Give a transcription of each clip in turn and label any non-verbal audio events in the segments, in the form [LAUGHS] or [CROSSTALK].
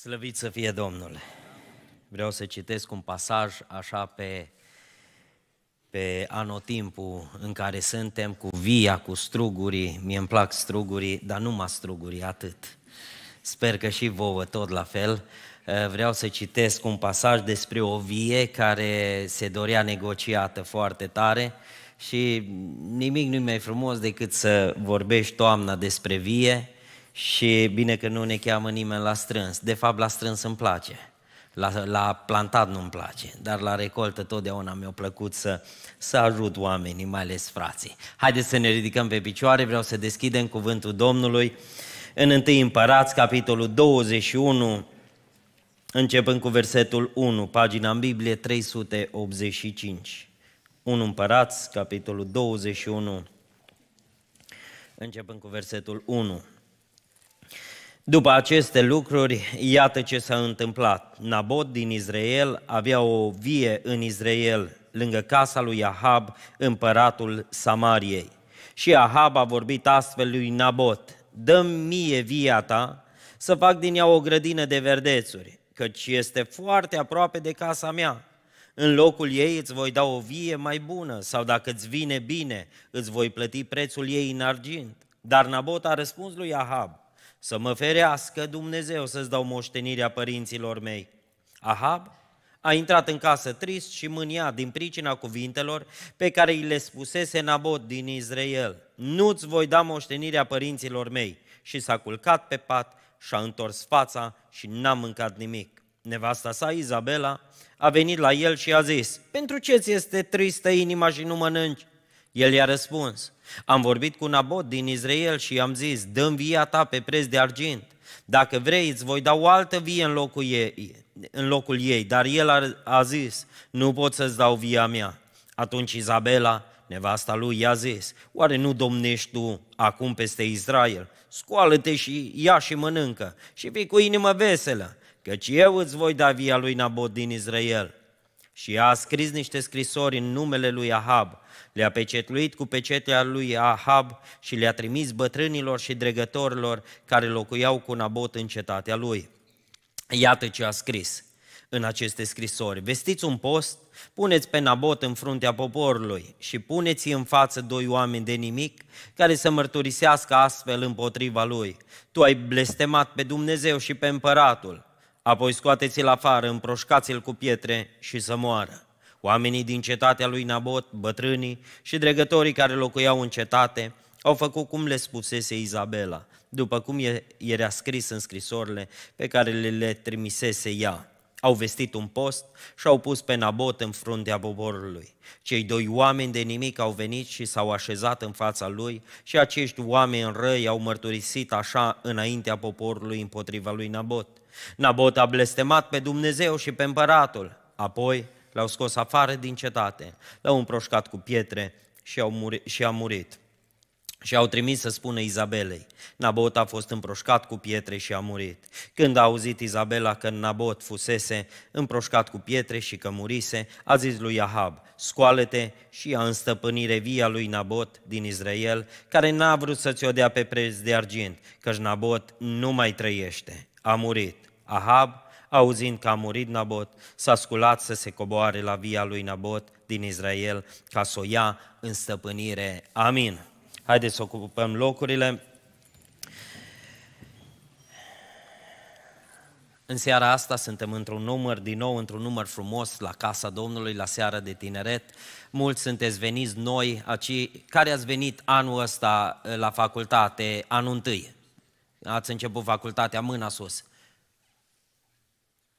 Slăvit să fie Domnul! Vreau să citesc un pasaj așa pe, pe anotimpul în care suntem cu via, cu strugurii. Mie îmi plac strugurii, dar numai strugurii, atât. Sper că și vouă tot la fel. Eh, vreau să citesc un pasaj despre o vie care se dorea negociată foarte tare și nimic nu i mai frumos decât să vorbești toamna despre vie, și bine că nu ne cheamă nimeni la strâns. De fapt, la strâns îmi place. La, la plantat nu-mi place, dar la recoltă totdeauna mi-a plăcut să, să ajut oamenii, mai ales frații. Haideți să ne ridicăm pe picioare, vreau să deschidem cuvântul Domnului în 1 Împărați, capitolul 21, începând cu versetul 1, pagina în Biblie 385. 1 Împărați, capitolul 21, începând cu versetul 1. După aceste lucruri, iată ce s-a întâmplat. Nabot din Israel avea o vie în Israel, lângă casa lui Ahab, împăratul Samariei. Și Ahab a vorbit astfel lui Nabot, dă mi mie via ta să fac din ea o grădină de verdețuri, căci este foarte aproape de casa mea. În locul ei îți voi da o vie mai bună sau dacă îți vine bine, îți voi plăti prețul ei în argint. Dar Nabot a răspuns lui Ahab, să mă ferească Dumnezeu să-ți dau moștenirea părinților mei. Ahab a intrat în casă trist și mânia din pricina cuvintelor pe care îi le spusese Nabot din Israel. Nu-ți voi da moștenirea părinților mei. Și s-a culcat pe pat și-a întors fața și n-a mâncat nimic. Nevasta sa, Izabela, a venit la el și a zis, Pentru ce ți este tristă inima și nu mănânci? El i-a răspuns, am vorbit cu Nabot din Israel și i-am zis, dăm via ta pe preț de argint. Dacă vrei, îți voi da o altă vie în locul ei, în locul ei. dar el a, a zis, nu pot să-ți dau via mea. Atunci Izabela, nevasta lui, i-a zis, oare nu domnești tu acum peste Israel? Scoală-te și ia și mănâncă și fii cu inimă veselă, căci eu îți voi da via lui Nabot din Israel și a scris niște scrisori în numele lui Ahab. Le-a pecetluit cu pecetea lui Ahab și le-a trimis bătrânilor și dregătorilor care locuiau cu Nabot în cetatea lui. Iată ce a scris în aceste scrisori. Vestiți un post, puneți pe Nabot în fruntea poporului și puneți în față doi oameni de nimic care să mărturisească astfel împotriva lui. Tu ai blestemat pe Dumnezeu și pe împăratul Apoi scoateți-l afară, împroșcați-l cu pietre și să moară. Oamenii din cetatea lui Nabot, bătrânii și dregătorii care locuiau în cetate, au făcut cum le spusese Izabela, după cum era scris în scrisorile pe care le trimisese ea. Au vestit un post și au pus pe Nabot în fruntea poporului. Cei doi oameni de nimic au venit și s-au așezat în fața lui și acești oameni răi au mărturisit așa înaintea poporului împotriva lui Nabot. Nabot a blestemat pe Dumnezeu și pe împăratul, apoi l-au scos afară din cetate, l-au împroșcat cu pietre și, au muri- și a murit. Și au trimis să spună Izabelei. Nabot a fost împroșcat cu pietre și a murit. Când a auzit Izabela că Nabot fusese împroșcat cu pietre și că murise, a zis lui Ahab, scoală-te și ia în stăpânire via lui Nabot din Israel, care n-a vrut să-ți o dea pe preț de argint, căci Nabot nu mai trăiește, a murit. Ahab, auzind că a murit Nabot, s-a sculat să se coboare la via lui Nabot din Israel ca să o ia în stăpânire. Amin. Haideți să ocupăm locurile. În seara asta suntem într-un număr, din nou într-un număr frumos, la Casa Domnului, la seara de tineret. Mulți sunteți veniți noi, aici, care ați venit anul ăsta la facultate, anul întâi. Ați început facultatea, mâna sus.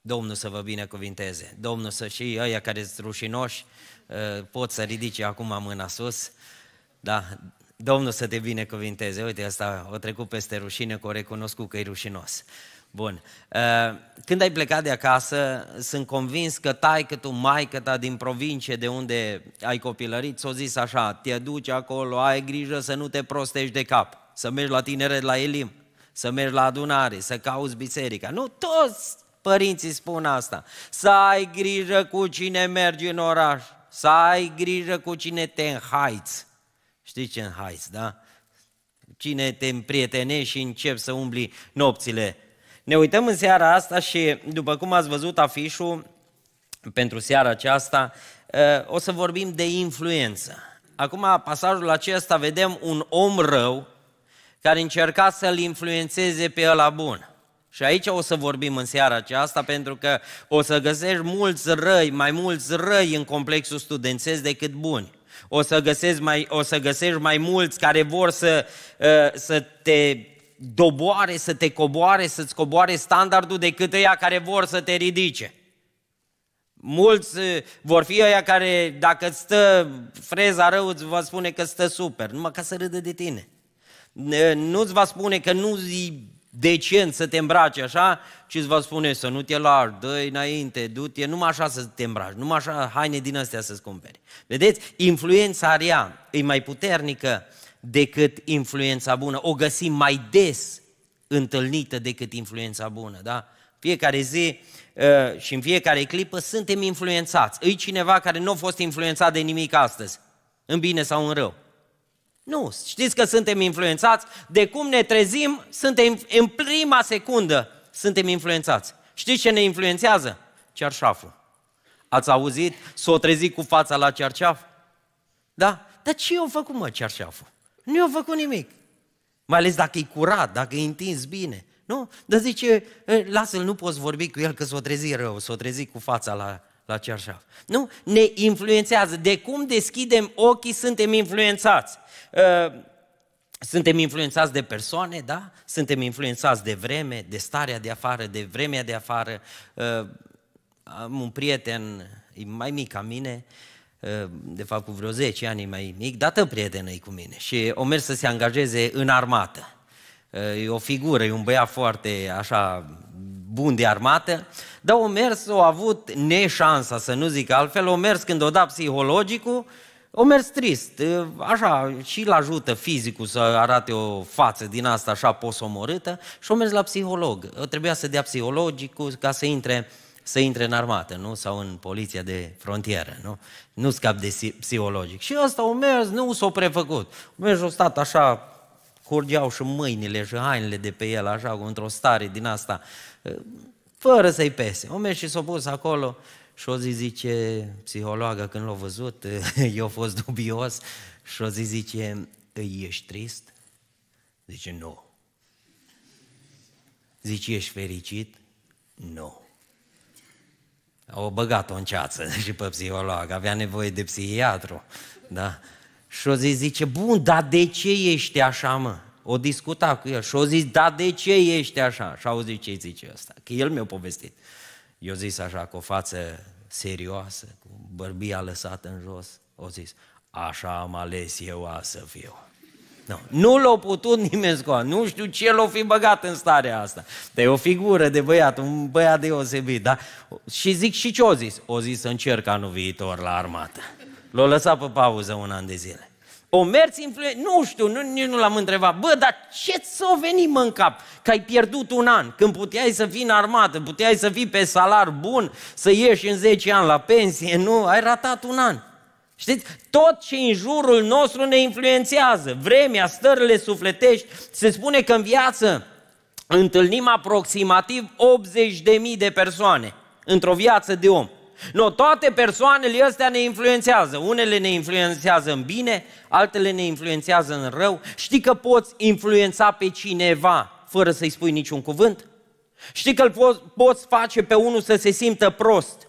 Domnul să vă binecuvinteze, Domnul să și ăia care sunt rușinoși ă, pot să ridice acum mâna sus, da, Domnul să te binecuvinteze. Uite, asta o trecut peste rușine, că o recunosc că e rușinos. Bun. Ă, când ai plecat de acasă, sunt convins că tai că tu, maică ta din provincie de unde ai copilărit, s o zis așa, te duci acolo, ai grijă să nu te prostești de cap, să mergi la tineret la Elim, să mergi la adunare, să cauți biserica. Nu, toți Părinții spun asta. Să ai grijă cu cine mergi în oraș, să ai grijă cu cine te înhaiți. Știi ce înhaiți, da? Cine te împrietenești și începi să umbli nopțile. Ne uităm în seara asta și, după cum ați văzut afișul pentru seara aceasta, ă, o să vorbim de influență. Acum, pasajul acesta, vedem un om rău care încerca să-l influențeze pe ăla bun. Și aici o să vorbim în seara aceasta pentru că o să găsești mulți răi, mai mulți răi în complexul studențesc decât buni. O să găsești mai, o să găsești mai mulți care vor să, ă, să te doboare, să te coboare, să-ți coboare standardul decât ăia care vor să te ridice. Mulți ă, vor fi ăia care, dacă îți stă freza rău, îți va spune că stă super, numai ca să râdă de tine. Ă, nu-ți va spune că nu-i decent să te îmbraci așa, ci îți va spune să nu te lași, dă înainte, du-te, numai așa să te îmbraci, numai așa haine din astea să-ți cumperi. Vedeți? Influența rea e mai puternică decât influența bună. O găsim mai des întâlnită decât influența bună, da? Fiecare zi ă, și în fiecare clipă suntem influențați. E cineva care nu a fost influențat de nimic astăzi, în bine sau în rău. Nu, știți că suntem influențați? De cum ne trezim, suntem în prima secundă suntem influențați. Știți ce ne influențează? Cearșaful. Ați auzit? S-o trezi cu fața la cearșaf? Da? Dar ce i-a făcut, mă, cearșaful? Nu i-a făcut nimic. Mai ales dacă e curat, dacă e întins bine. Nu? Dar zice, eh, lasă-l, nu poți vorbi cu el că s-o trezi rău, s-o trezi cu fața la la cearșaf. Nu, ne influențează. De cum deschidem ochii, suntem influențați. Ă, suntem influențați de persoane, da? Suntem influențați de vreme, de starea de afară, de vremea de afară. Ă, am un prieten, e mai mic ca mine, ă, de fapt cu vreo 10 ani mai mic, dată prietenă cu mine și o mers să se angajeze în armată. E o figură, e un băiat foarte așa bun de armată, dar o mers, o avut neșansa, să nu zic altfel, o mers când o da psihologicul, o mers trist, așa, și îl ajută fizicul să arate o față din asta așa posomorâtă și o mers la psiholog. O trebuia să dea psihologicul ca să intre, să intre în armată, nu? Sau în poliția de frontieră, nu? Nu scap de psihologic. Și ăsta o mers, nu s-o prefăcut. O mers, o stat așa, curgeau și mâinile și hainele de pe el, așa, într-o stare din asta fără să-i pese. O și s-a pus acolo și o zi zice psihologa când l-a văzut, [LAUGHS] eu a fost dubios, și o zi zice, îi ești trist? Zice, nu. Zice, ești fericit? Nu. Au băgat-o în ceață [LAUGHS] și pe psiholog, avea nevoie de psihiatru. Da? Și o zi zice, bun, dar de ce ești așa, mă? o discuta cu el și o zis, da, de ce ești așa? Și zis, ce zice ăsta, că el mi-a povestit. Eu zis așa, cu o față serioasă, cu bărbia lăsată în jos, o zis, așa am ales eu a să fiu. Nu, nu l-a putut nimeni scoate, nu știu ce l-a fi băgat în starea asta. Dar e o figură de băiat, un băiat deosebit, da? Și zic și ce o zis? O zis să încerc anul viitor la armată. L-a lăsat pe pauză un an de zile. O merți influent? Nu știu, nu, nici nu l-am întrebat. Bă, dar ce ți-o veni mă în cap? Că ai pierdut un an, când puteai să vii în armată, puteai să vii pe salar bun, să ieși în 10 ani la pensie, nu? Ai ratat un an. Știți? Tot ce în jurul nostru ne influențează. Vremea, stările sufletești. Se spune că în viață întâlnim aproximativ 80.000 de persoane într-o viață de om. No toate persoanele astea ne influențează. Unele ne influențează în bine, altele ne influențează în rău. Știi că poți influența pe cineva fără să-i spui niciun cuvânt? Știi că îl poți face pe unul să se simtă prost?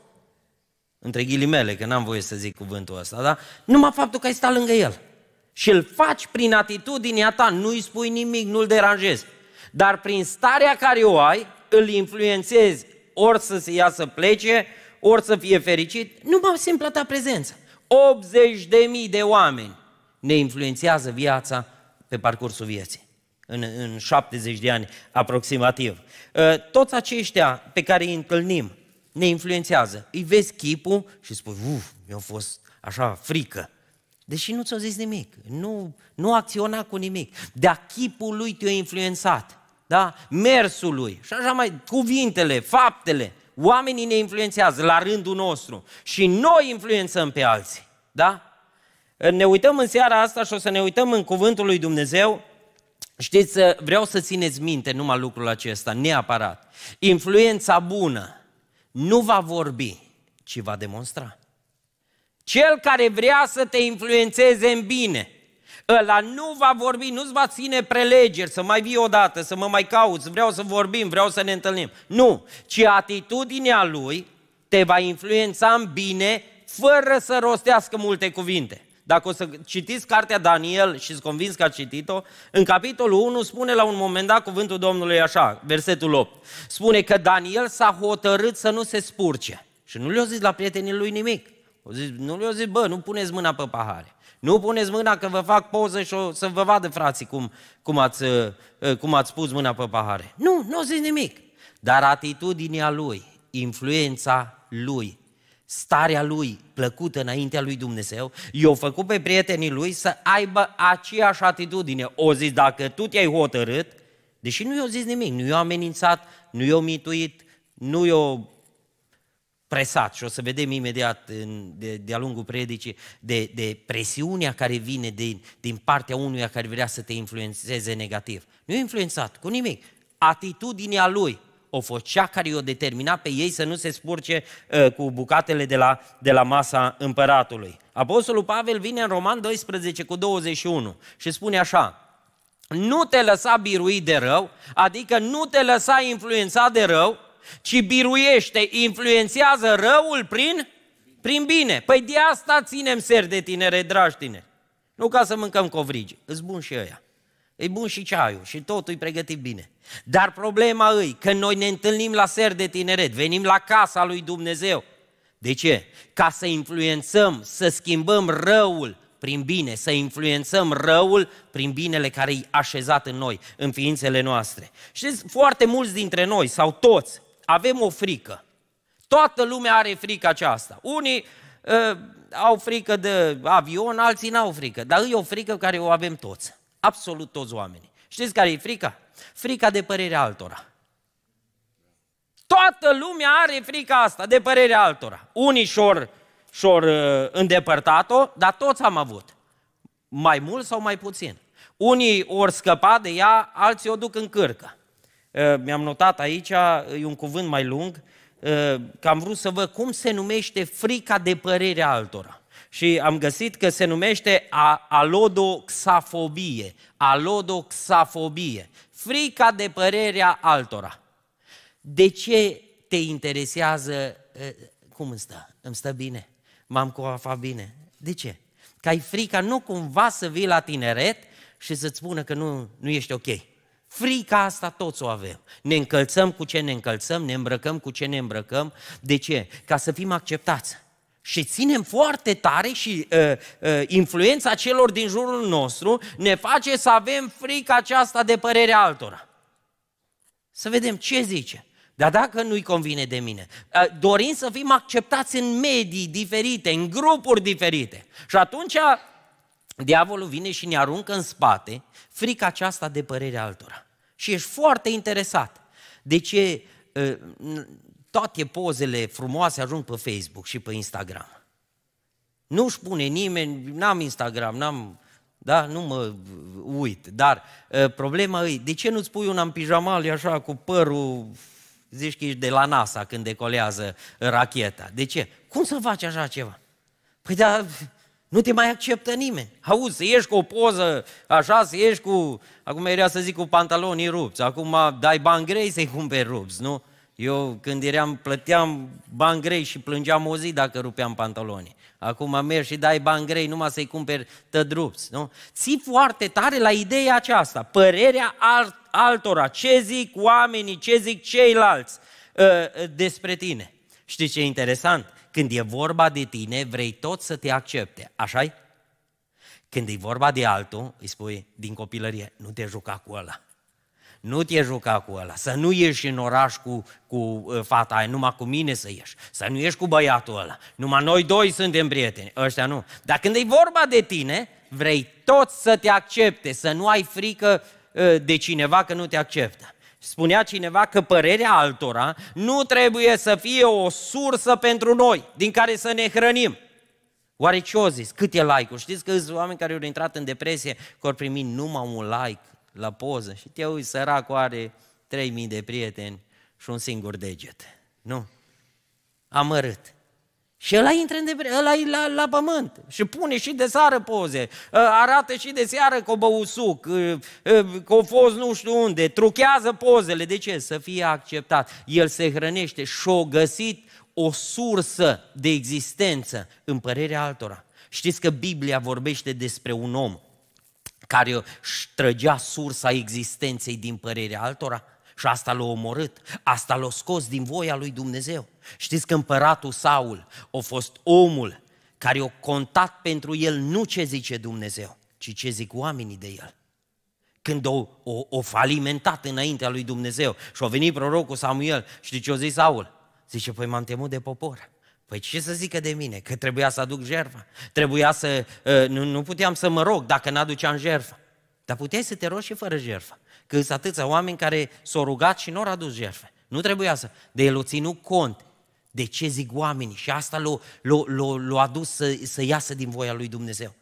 Între ghilimele, că n-am voie să zic cuvântul ăsta, da? Numai faptul că ai stat lângă el. Și îl faci prin atitudinea ta, nu-i spui nimic, nu-l deranjezi. Dar prin starea care o ai, îl influențezi ori să se ia să plece, ori să fie fericit, numai simpla ta prezență. 80 de mii de oameni ne influențează viața pe parcursul vieții, în, în 70 de ani aproximativ. Ă, toți aceștia pe care îi întâlnim ne influențează. Îi vezi chipul și spui, uf, mi-a fost așa frică. Deși nu ți-a zis nimic, nu, nu acționa cu nimic, dar chipul lui te-a influențat, da? mersul lui și așa mai, cuvintele, faptele. Oamenii ne influențează la rândul nostru și noi influențăm pe alții. Da? Ne uităm în seara asta și o să ne uităm în cuvântul lui Dumnezeu. Știți, ă, vreau să țineți minte numai lucrul acesta, neapărat. Influența bună nu va vorbi, ci va demonstra. Cel care vrea să te influențeze în bine – ăla nu va vorbi, nu-ți va ține prelegeri, să mai vii odată, să mă mai cauți, vreau să vorbim, vreau să ne întâlnim. Nu, ci atitudinea lui te va influența în bine fără să rostească multe cuvinte. Dacă o să citiți cartea Daniel și s-ți convins că a citit-o, în capitolul 1 spune la un moment dat cuvântul Domnului așa, versetul 8. Spune că Daniel s-a hotărât să nu se spurce și nu le-a zis la prietenii lui nimic. O zis, nu le-o zis, bă, nu puneți mâna pe pahare. Nu puneți mâna că vă fac poză și o să vă vadă frații cum, cum, ați, uh, uh, cum ați pus mâna pe pahare. Nu, nu o zis nimic. Dar atitudinea lui, influența lui, starea lui plăcută înaintea lui Dumnezeu, i-au făcut pe prietenii lui să aibă aceeași atitudine. O zis, dacă tu te-ai hotărât, deși nu i-au zis nimic, nu i-au amenințat, nu i-au mituit, nu i-au presat și o să vedem imediat în, de, de-a lungul predicii de, de presiunea care vine din, din partea unuia care vrea să te influențeze negativ. Nu e influențat cu nimic. Atitudinea lui o fost cea care i-o determina pe ei să nu se spurce uh, cu bucatele de la, de la masa împăratului. Apostolul Pavel vine în Roman 12 cu 21 și spune așa, nu te lăsa birui de rău, adică nu te lăsa influențat de rău, ci biruiește, influențează răul prin, prin bine. Păi de asta ținem ser de tinere, dragi tineri. Nu ca să mâncăm covrigi, îți bun și ăia. E bun și ceaiul și totul e pregătit bine. Dar problema îi că noi ne întâlnim la ser de tineret, venim la casa lui Dumnezeu. De ce? Ca să influențăm, să schimbăm răul prin bine, să influențăm răul prin binele care e așezat în noi, în ființele noastre. Știți, foarte mulți dintre noi, sau toți, avem o frică. Toată lumea are frica aceasta. Unii uh, au frică de avion, alții n-au frică, dar e o frică care o avem toți, absolut toți oamenii. Știți care e frica? Frica de părerea altora. Toată lumea are frica asta, de părerea altora. Unii și-or, și uh, ă, îndepărtat-o, dar toți am avut. Mai mult sau mai puțin. Unii ori scăpa de ea, alții o duc în cârcă. Eh, mi-am notat aici, e un cuvânt mai lung, eh, că am vrut să văd cum se numește frica de părerea altora. Și am găsit că se numește alodoxafobie, alodoxafobie, frica de părerea altora. De ce te interesează eh, cum îmi stă? Îmi stă bine? M-am coafat bine? De ce? Că ai frica nu cumva să vii la tineret și să-ți spună că nu, nu ești ok Frica asta toți o avem. Ne încălțăm cu ce ne încălțăm, ne îmbrăcăm cu ce ne îmbrăcăm. De ce? Ca să fim acceptați. Și ținem foarte tare și uh, uh, influența celor din jurul nostru ne face să avem frica aceasta de părerea altora. Să vedem ce zice. Dar dacă nu-i convine de mine, uh, dorim să fim acceptați în medii diferite, în grupuri diferite. Și atunci diavolul vine și ne aruncă în spate frica aceasta de părerea altora. Și ești foarte interesat de ce ă, toate pozele frumoase ajung pe Facebook și pe Instagram. nu își pune nimeni, n-am Instagram, n-am, da, nu mă uit, dar ă, problema e, de ce nu-ți pui în pijamal, așa cu părul, zici că ești de la NASA când decolează racheta? De ce? Cum să faci așa ceva? Păi da, nu te mai acceptă nimeni. Auzi, să ieși cu o poză, așa, să ieși cu, acum era să zic, cu pantalonii rupți. Acum dai bani grei să-i cumperi rupți, nu? Eu când eram, plăteam bani grei și plângeam o zi dacă rupeam pantalonii. Acum mergi și dai bani grei numai să-i cumperi tădrupți, nu? Ții foarte tare la ideea aceasta, părerea altora, ce zic oamenii, ce zic ceilalți uh, despre tine. Știi ce e interesant? Când e vorba de tine, vrei tot să te accepte, așa -i? Când e vorba de altul, îi spui din copilărie, nu te juca cu ăla. Nu te juca cu ăla, să nu ieși în oraș cu, cu ă, fata aia, numai cu mine să ieși, să nu ieși cu băiatul ăla, numai noi doi suntem prieteni, ăștia nu. Dar când e vorba de tine, vrei tot să te accepte, să nu ai frică ă, de cineva că nu te acceptă. Spunea cineva că părerea altora nu trebuie să fie o sursă pentru noi, din care să ne hrănim. Oare ce o zis? Câte like-uri? Știți că sunt oameni care au intrat în depresie că au primit numai un like la poză și te uiți, săracul are 3000 de prieteni și un singur deget. Nu? Amărât. Și ăla intră în depresie, ăla e la, la pământ și pune și de seară poze, ă, arată și de seară că o băut suc, că o ă, fost nu știu unde, truchează pozele, de ce? Să fie acceptat. El se hrănește și o găsit o sursă de existență în părerea altora. Știți că Biblia vorbește despre un om care își trăgea sursa existenței din părerea altora și asta l-a omorât, asta l-a scos din voia lui Dumnezeu. Știți că împăratul Saul a fost omul care a contat pentru el nu ce zice Dumnezeu, ci ce zic oamenii de el. Când o, o, o falimentat înaintea lui Dumnezeu și a venit prorocul Samuel, știi ce a zis Saul? Zice, păi m-am temut de popor. Păi ce să zică de mine? Că trebuia să aduc jerfa. Trebuia să... Ă, nu, nu puteam să mă rog dacă n-aduceam jerfa. Dar puteai să te rogi și fără jerfa. Că sunt atâția oameni care s-au rugat și nu au adus jerfe. Nu trebuia să... De el o ținut cont de ce zic oamenii? Și asta l-a, l adus să, să iasă din voia lui Dumnezeu.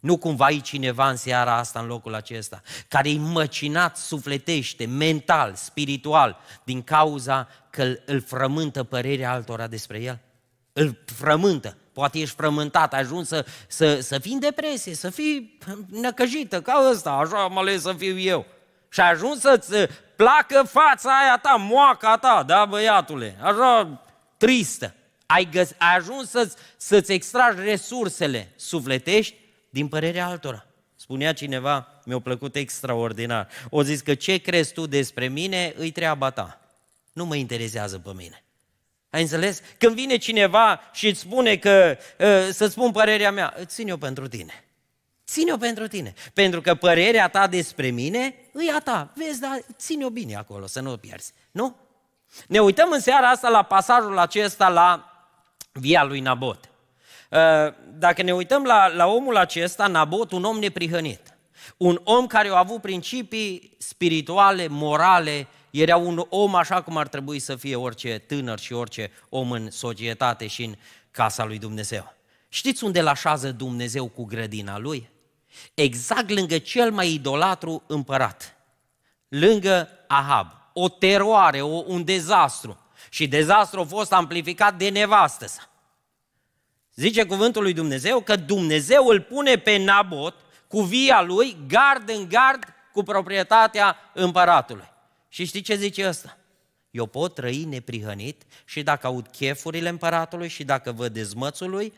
Nu cumva e cineva în seara asta, în locul acesta, care e măcinat sufletește, mental, spiritual, din cauza că îl frământă părerea altora despre el? Îl frământă. Poate ești frământat, ajuns să, să, să fii în depresie, să fii năcăjită ca ăsta, așa am ales să fiu eu. Și ajuns să-ți placă fața aia ta, moaca ta, da băiatule, așa tristă. Ai, găs- ai ajuns să-ți, să-ți extragi resursele sufletești din părerea altora. Spunea cineva, mi-a plăcut extraordinar. O zis că ce crezi tu despre mine, îi treaba ta. Nu mă interesează pe mine. Ai înțeles? Când vine cineva și îți spune că, ă, să spun părerea mea, ține-o pentru tine. Ține-o pentru tine. Pentru că părerea ta despre mine, îi a ta. Vezi, dar ține-o bine acolo, să nu o pierzi. Nu? Ne uităm în seara asta la pasajul acesta la via lui Nabot. Uh, dacă ne uităm la, la omul acesta, Nabot, un om neprihănit, un om care a avut principii spirituale, morale, era un om așa cum ar trebui să fie orice tânăr și orice om în societate și în casa lui Dumnezeu. Știți unde îl așează Dumnezeu cu grădina lui? Exact lângă cel mai idolatru împărat, lângă Ahab o teroare, o, un dezastru. Și dezastru a fost amplificat de nevastă sa. Zice cuvântul lui Dumnezeu că Dumnezeu îl pune pe Nabot cu via lui, gard în gard cu proprietatea împăratului. Și știi ce zice ăsta? Eu pot trăi neprihănit și dacă aud chefurile împăratului și dacă văd dezmățul lui,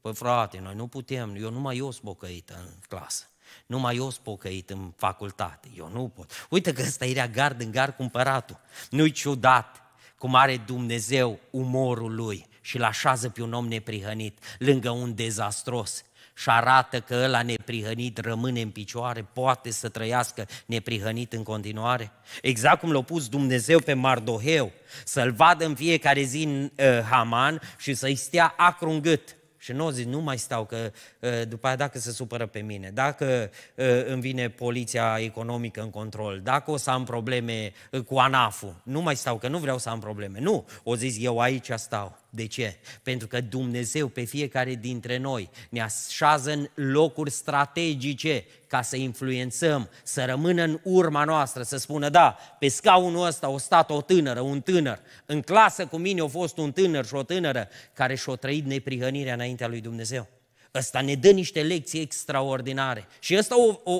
păi frate, noi nu putem, eu numai eu sunt în clasă numai eu sunt pocăit în facultate, eu nu pot. Uite că ăsta era gard în gard cumpăratul. Nu-i ciudat cum are Dumnezeu umorul lui și îl așează pe un om neprihănit lângă un dezastros și arată că ăla neprihănit rămâne în picioare, poate să trăiască neprihănit în continuare. Exact cum l-a pus Dumnezeu pe Mardoheu, să-l vadă în fiecare zi în uh, Haman și să-i stea acru în gât și nu zic, nu mai stau, că ă, după aia dacă se supără pe mine, dacă ă, îmi vine poliția economică în control, dacă o să am probleme ă, cu anaf -ul, nu mai stau, că nu vreau să am probleme. Nu, o zic, eu aici stau. De ce? Pentru că Dumnezeu pe fiecare dintre noi ne așează în locuri strategice ca să influențăm, să rămână în urma noastră, să spună, da, pe scaunul ăsta o stat o tânără, un tânăr, în clasă cu mine a fost un tânăr și o tânără care și-a trăit neprihănirea înaintea lui Dumnezeu. Ăsta ne dă niște lecții extraordinare. Și ăsta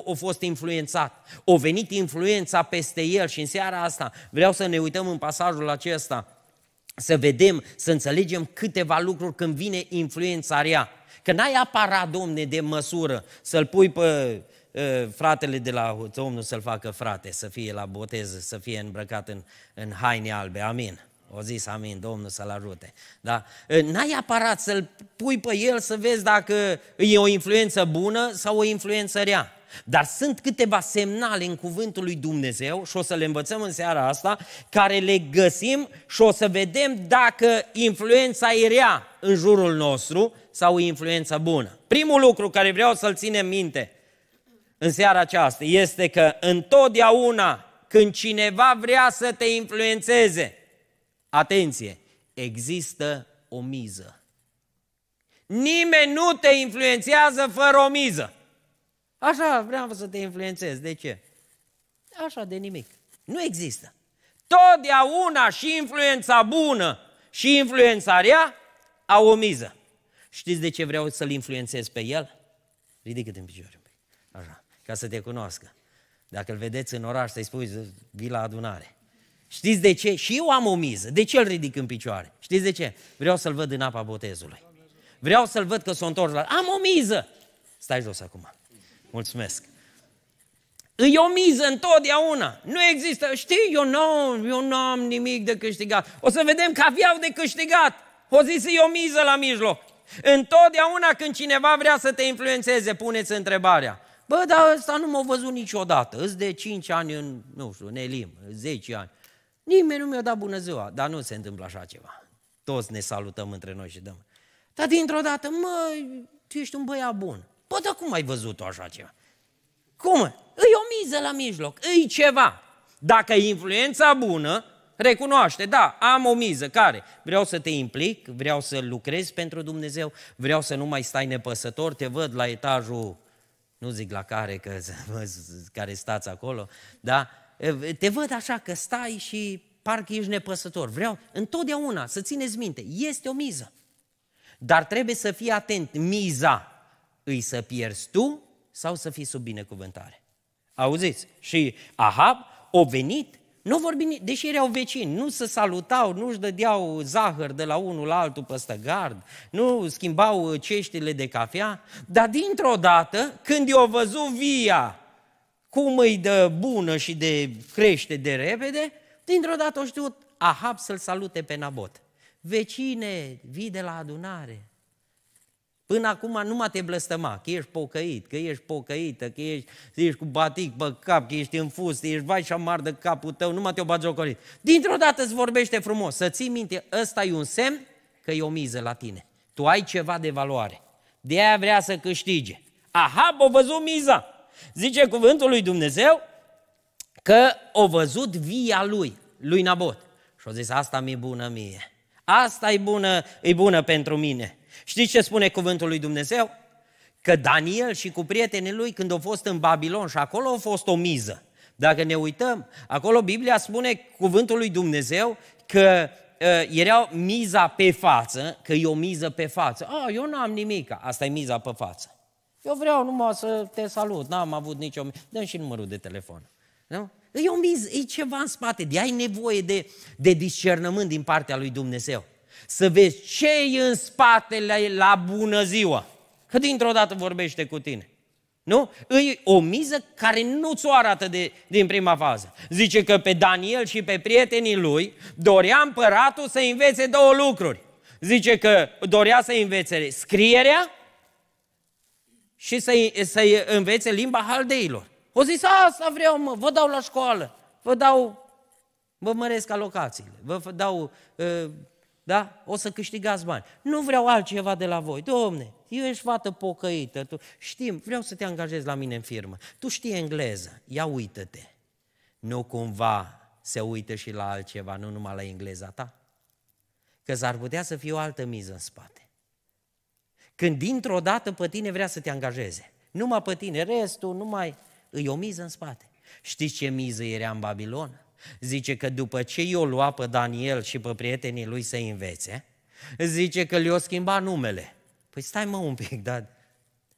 a fost influențat. O venit influența peste el și în seara asta vreau să ne uităm în pasajul acesta să vedem, să înțelegem câteva lucruri când vine influența rea. Că n-ai aparat, domne, de măsură să-l pui pe ă, fratele de la domnul să-l facă frate, să fie la botez, să fie îmbrăcat în, în haine albe. Amin. O zis amin, Domnul să-l ajute. Da? Ă, n-ai aparat să-l pui pe el să vezi dacă e o influență bună sau o influență rea. Dar sunt câteva semnale în cuvântul lui Dumnezeu și o să le învățăm în seara asta, care le găsim și o să vedem dacă influența e rea în jurul nostru sau e influența bună. Primul lucru care vreau să-l ținem minte în seara aceasta este că întotdeauna când cineva vrea să te influențeze, atenție, există o miză. Nimeni nu te influențează fără o miză. Așa vreau să te influențez. De ce? Așa de nimic. Nu există. Totdeauna și influența bună și influența rea au o miză. Știți de ce vreau să-l influențez pe el? Ridică-te în picioare. Așa, ca să te cunoască. Dacă îl vedeți în oraș, să-i spui, vii la adunare. Știți de ce? Și eu am o miză. De ce îl ridic în picioare? Știți de ce? Vreau să-l văd în apa botezului. Vreau să-l văd că s-o întors la... Am o miză! Stai jos acum. Mulțumesc. Îi o miză întotdeauna. Nu există, știi, eu nu, eu nu am nimic de câștigat. O să vedem că aveau de câștigat. O zis îi o miză la mijloc. Întotdeauna când cineva vrea să te influențeze, puneți întrebarea. Bă, dar ăsta nu m-a văzut niciodată. Îți de 5 ani în, nu știu, în Elim, 10 ani. Nimeni nu mi-a dat bună ziua, dar nu se întâmplă așa ceva. Toți ne salutăm între noi și dăm. Dar dintr-o dată, mă, tu ești un băiat bun. Bă, dar cum ai văzut-o așa ceva? Cum? Îi o miză la mijloc, îi ceva. Dacă e influența bună, recunoaște, da, am o miză, care? Vreau să te implic, vreau să lucrez pentru Dumnezeu, vreau să nu mai stai nepăsător, te văd la etajul, nu zic la care, că, [LAUGHS] care stați acolo, da? Te văd așa că stai și parcă ești nepăsător. Vreau întotdeauna să țineți minte, este o miză. Dar trebuie să fii atent, miza îi să pierzi tu sau să fii sub binecuvântare. Auziți? Și Ahab o venit, nu vorbi, deși erau vecini, nu se salutau, nu își dădeau zahăr de la unul la altul peste gard, nu schimbau ceștile de cafea, dar dintr-o dată, când i-o văzut via, cum îi dă bună și de crește de repede, dintr-o dată o știut Ahab să-l salute pe Nabot. Vecine, vii de la adunare, Până acum nu mă te blestema, că ești pocăit, că ești pocăită, că ești, ești cu batic pe cap, că ești înfus, că ești vai și amar de capul tău, nu mă te-o bagiocorit. Dintr-o dată îți vorbește frumos, să ții minte, ăsta e un semn că e o miză la tine. Tu ai ceva de valoare. De aia vrea să câștige. Aha, o văzut miza. Zice cuvântul lui Dumnezeu că o văzut via lui, lui Nabot. Și a zis, asta mi-e bună mie. Asta e bună, e bună pentru mine. Știți ce spune cuvântul lui Dumnezeu? Că Daniel și cu prietenii lui, când au fost în Babilon și acolo a fost o miză. Dacă ne uităm, acolo Biblia spune cuvântul lui Dumnezeu că uh, era miza pe față, că e o miză pe față. Ah, eu nu am nimic, asta e miza pe față. Eu vreau numai să te salut, n-am avut nicio... Dă-mi și numărul de telefon. Nu? E o miză, e ceva în spate, de ai nevoie de, de discernământ din partea lui Dumnezeu să vezi ce e în spatele la bună ziua. Că dintr-o dată vorbește cu tine. Nu? E o miză care nu ți-o arată de, din prima fază. Zice că pe Daniel și pe prietenii lui dorea împăratul să învețe două lucruri. Zice că dorea să învețe scrierea și să, să învețe limba haldeilor. O zis, asta vreau, mă, vă dau la școală, vă dau, vă măresc alocațiile, vă dau uh, da? O să câștigați bani. Nu vreau altceva de la voi. Domne, eu ești fată pocăită, tu știm, vreau să te angajezi la mine în firmă. Tu știi engleză, ia uită-te. Nu cumva se uită și la altceva, nu numai la engleza ta? Că s-ar putea să fie o altă miză în spate. Când dintr-o dată pe tine vrea să te angajeze, numai pe tine, restul numai îi o miză în spate. Știți ce miză era în Babilon? Zice că după ce i-o lua pe Daniel și pe prietenii lui să învețe, zice că le-o schimba numele. Păi stai mă un pic, dar...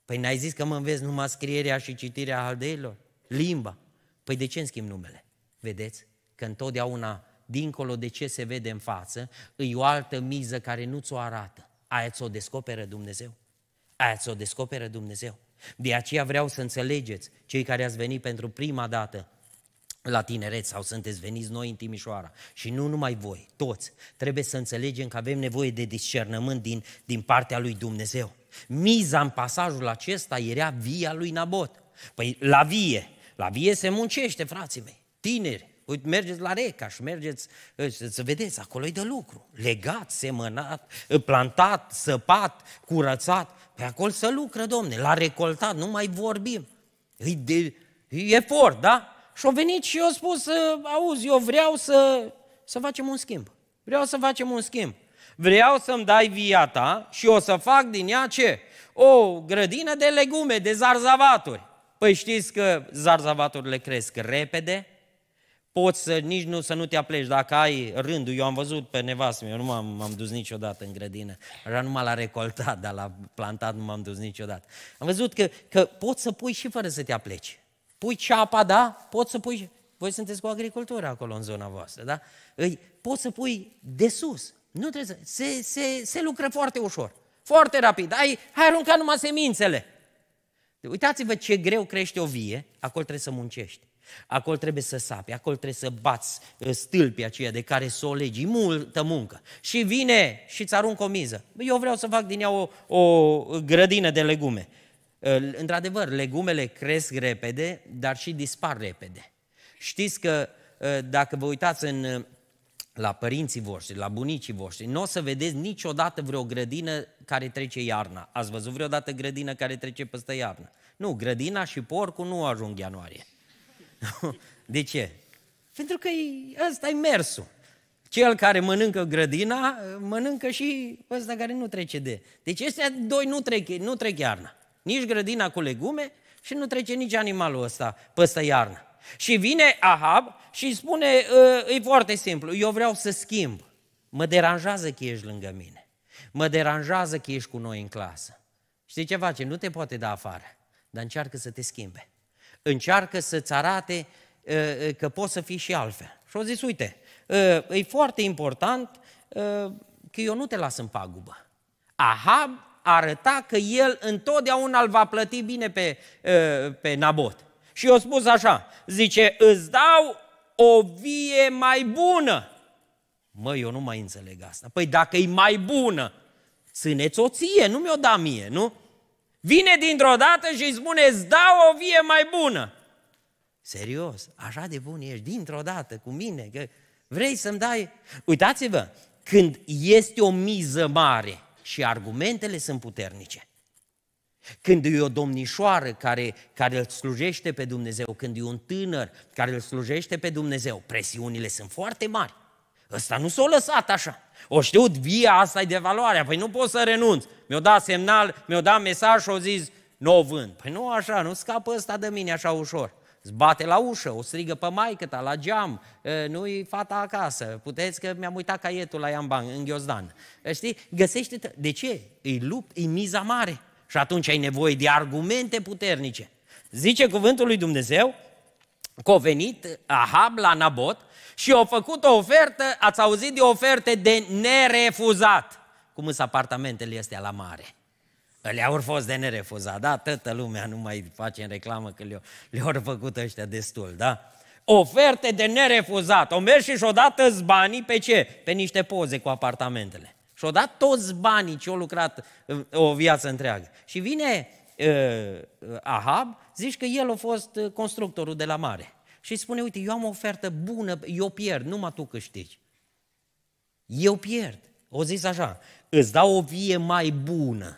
Păi n-ai zis că mă înveți numai scrierea și citirea haldeilor? Limba. Păi de ce îmi schimb numele? Vedeți? Că întotdeauna, dincolo de ce se vede în față, îi o altă miză care nu ți-o arată. Aia ți-o descoperă Dumnezeu. Aia ți-o descoperă Dumnezeu. De aceea vreau să înțelegeți, cei care ați venit pentru prima dată, la tineret sau sunteți veniți noi în Timișoara. Și nu numai voi, toți. Trebuie să înțelegem că avem nevoie de discernământ din, din partea lui Dumnezeu. Miza în pasajul acesta era via lui Nabot. Păi la vie, la vie se muncește, frații mei, tineri. Uite, mergeți la Reca și mergeți ă, să vedeți, acolo e de lucru. Legat, semănat, ă, plantat, săpat, curățat. Pe păi acolo să lucră, domne, la recoltat, nu mai vorbim. E, de, e efort, da? Și-o venit și eu spus, auzi, eu vreau să, să facem un schimb. Vreau să facem un schimb. Vreau să-mi dai viața și o să fac din ea ce? O grădină de legume, de zarzavaturi. Păi știți că zarzavaturile cresc repede, poți să nici nu, să nu te apleci. Dacă ai rândul, eu am văzut pe nevastă eu nu m-am, m-am dus niciodată în grădină. Era numai la recoltat, dar la plantat nu m-am dus niciodată. Am văzut că, că poți să pui și fără să te apleci. Pui ceapa, da? Poți să pui... Voi sunteți cu agricultura acolo în zona voastră, da? Îi, poți să pui de sus. Nu trebuie să... Se, se, se lucră foarte ușor. Foarte rapid. Ai, hai arunca numai semințele. Uitați-vă ce greu crește o vie, acolo trebuie să muncești. Acolo trebuie să sapi, acolo trebuie să bați uh, stâlpii aceia de care să o legi. multă muncă. Și vine și îți aruncă o miză. Eu vreau să fac din ea o, o grădină de legume. Într-adevăr, legumele cresc repede, dar și dispar repede. Știți că ă, dacă vă uitați în, ă, la părinții voștri, la bunicii voștri, nu o să vedeți niciodată vreo grădină care trece iarna. Ați văzut vreodată grădină care trece peste iarnă? Nu, grădina și porcul nu ajung ianuarie. [LAUGHS] De ce? Pentru că ăsta e mersul. Cel care mănâncă grădina, ă, mănâncă și ăsta care nu trece de. Deci ăstea doi nu trec, nu trec iarna nici grădina cu legume și nu trece nici animalul ăsta păstă iarnă. Și vine Ahab și spune, ă, e foarte simplu, eu vreau să schimb. Mă deranjează că ești lângă mine. Mă deranjează că ești cu noi în clasă. Știi ce face? Nu te poate da afară, dar încearcă să te schimbe. Încearcă să-ți arate ă, ă, că poți să fii și altfel. Și au zis, uite, e foarte important că eu nu te las în pagubă. Ahab arăta că el întotdeauna îl va plăti bine pe, ă, pe Nabot. Și eu spus așa, zice, îți dau o vie mai bună. Mă, eu nu mai înțeleg asta. Păi dacă e mai bună, țineți o ție, nu mi-o da mie, nu? Vine dintr-o dată și îi spune, îți dau o vie mai bună. Serios, așa de bun ești, dintr-o dată cu mine, că vrei să-mi dai... Uitați-vă, când este o miză mare, și argumentele sunt puternice. Când e o domnișoară care, care îl slujește pe Dumnezeu, când e un tânăr care îl slujește pe Dumnezeu, presiunile sunt foarte mari. Ăsta nu s-a lăsat așa. O știut, via asta e de valoare. Păi nu pot să renunț. Mi-a dat semnal, mi-a dat mesaj și a zis, nu o vând. Păi nu așa, nu scapă ăsta de mine așa ușor. Zbate la ușă, o strigă pe maică ta, la geam, nu-i fata acasă, puteți că mi-am uitat caietul la Iamban, în ghiozdan. Știi? Găsește-te. De ce? Îi lupt, îi miza mare. Și atunci ai nevoie de argumente puternice. Zice cuvântul lui Dumnezeu că a venit Ahab la Nabot și a făcut o ofertă, ați auzit de oferte de nerefuzat, cum sunt apartamentele astea la mare. Le au fost de nerefuzat, da? Toată lumea nu mai face în reclamă că le-au le făcut ăștia destul, da? Oferte de nerefuzat. O mergi și-și-o dat banii pe ce? Pe niște poze cu apartamentele. Și-o dat toți banii ce-au lucrat uh, o viață întreagă. Și vine uh, Ahab, zici că el a fost uh, constructorul de la mare. Și spune, uite, eu am o ofertă bună, eu pierd, numai tu câștigi. Eu pierd. O zis așa, îți dau o vie mai bună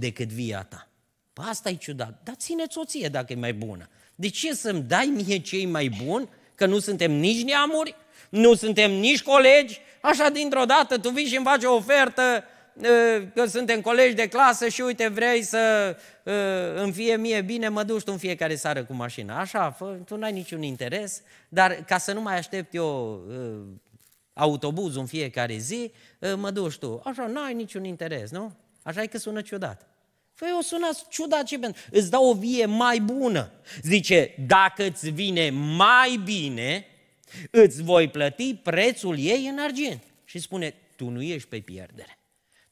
decât via ta. Păi asta e ciudat. Dar ține-ți o ție dacă e mai bună. De ce să-mi dai mie cei mai bun? Că nu suntem nici neamuri, nu suntem nici colegi, așa dintr-o dată tu vii și îmi faci o ofertă ă, că suntem colegi de clasă și uite vrei să ă, îmi fie mie bine, mă duci tu în fiecare seară cu mașina. Așa, fă, tu n-ai niciun interes, dar ca să nu mai aștept eu ă, autobuzul în fiecare zi, mă duci tu. Așa, n-ai niciun interes, nu? Așa e că sună ciudat. Păi o sunați ciudat ce pentru... Îți dau o vie mai bună. Zice, dacă îți vine mai bine, îți voi plăti prețul ei în argint. Și spune, tu nu ești pe pierdere.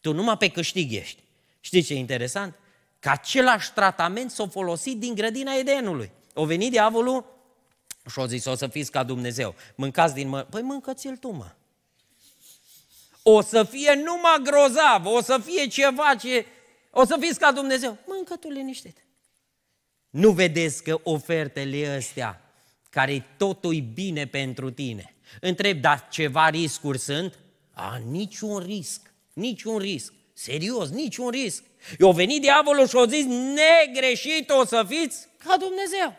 Tu numai pe câștig ești. Știi ce e interesant? Că același tratament s-a folosit din grădina Edenului. O venit diavolul și o zis, o să fiți ca Dumnezeu. Mâncați din mă... Păi mâncați-l tu, mă. O să fie numai grozav, o să fie ceva ce o să fiți ca Dumnezeu. Mâncă tu liniștit. Nu vedeți că ofertele astea, care totul e bine pentru tine, întreb, dar ceva riscuri sunt? A, niciun risc, niciun risc. Serios, niciun risc. Eu venit diavolul și o zis, negreșit o să fiți ca Dumnezeu.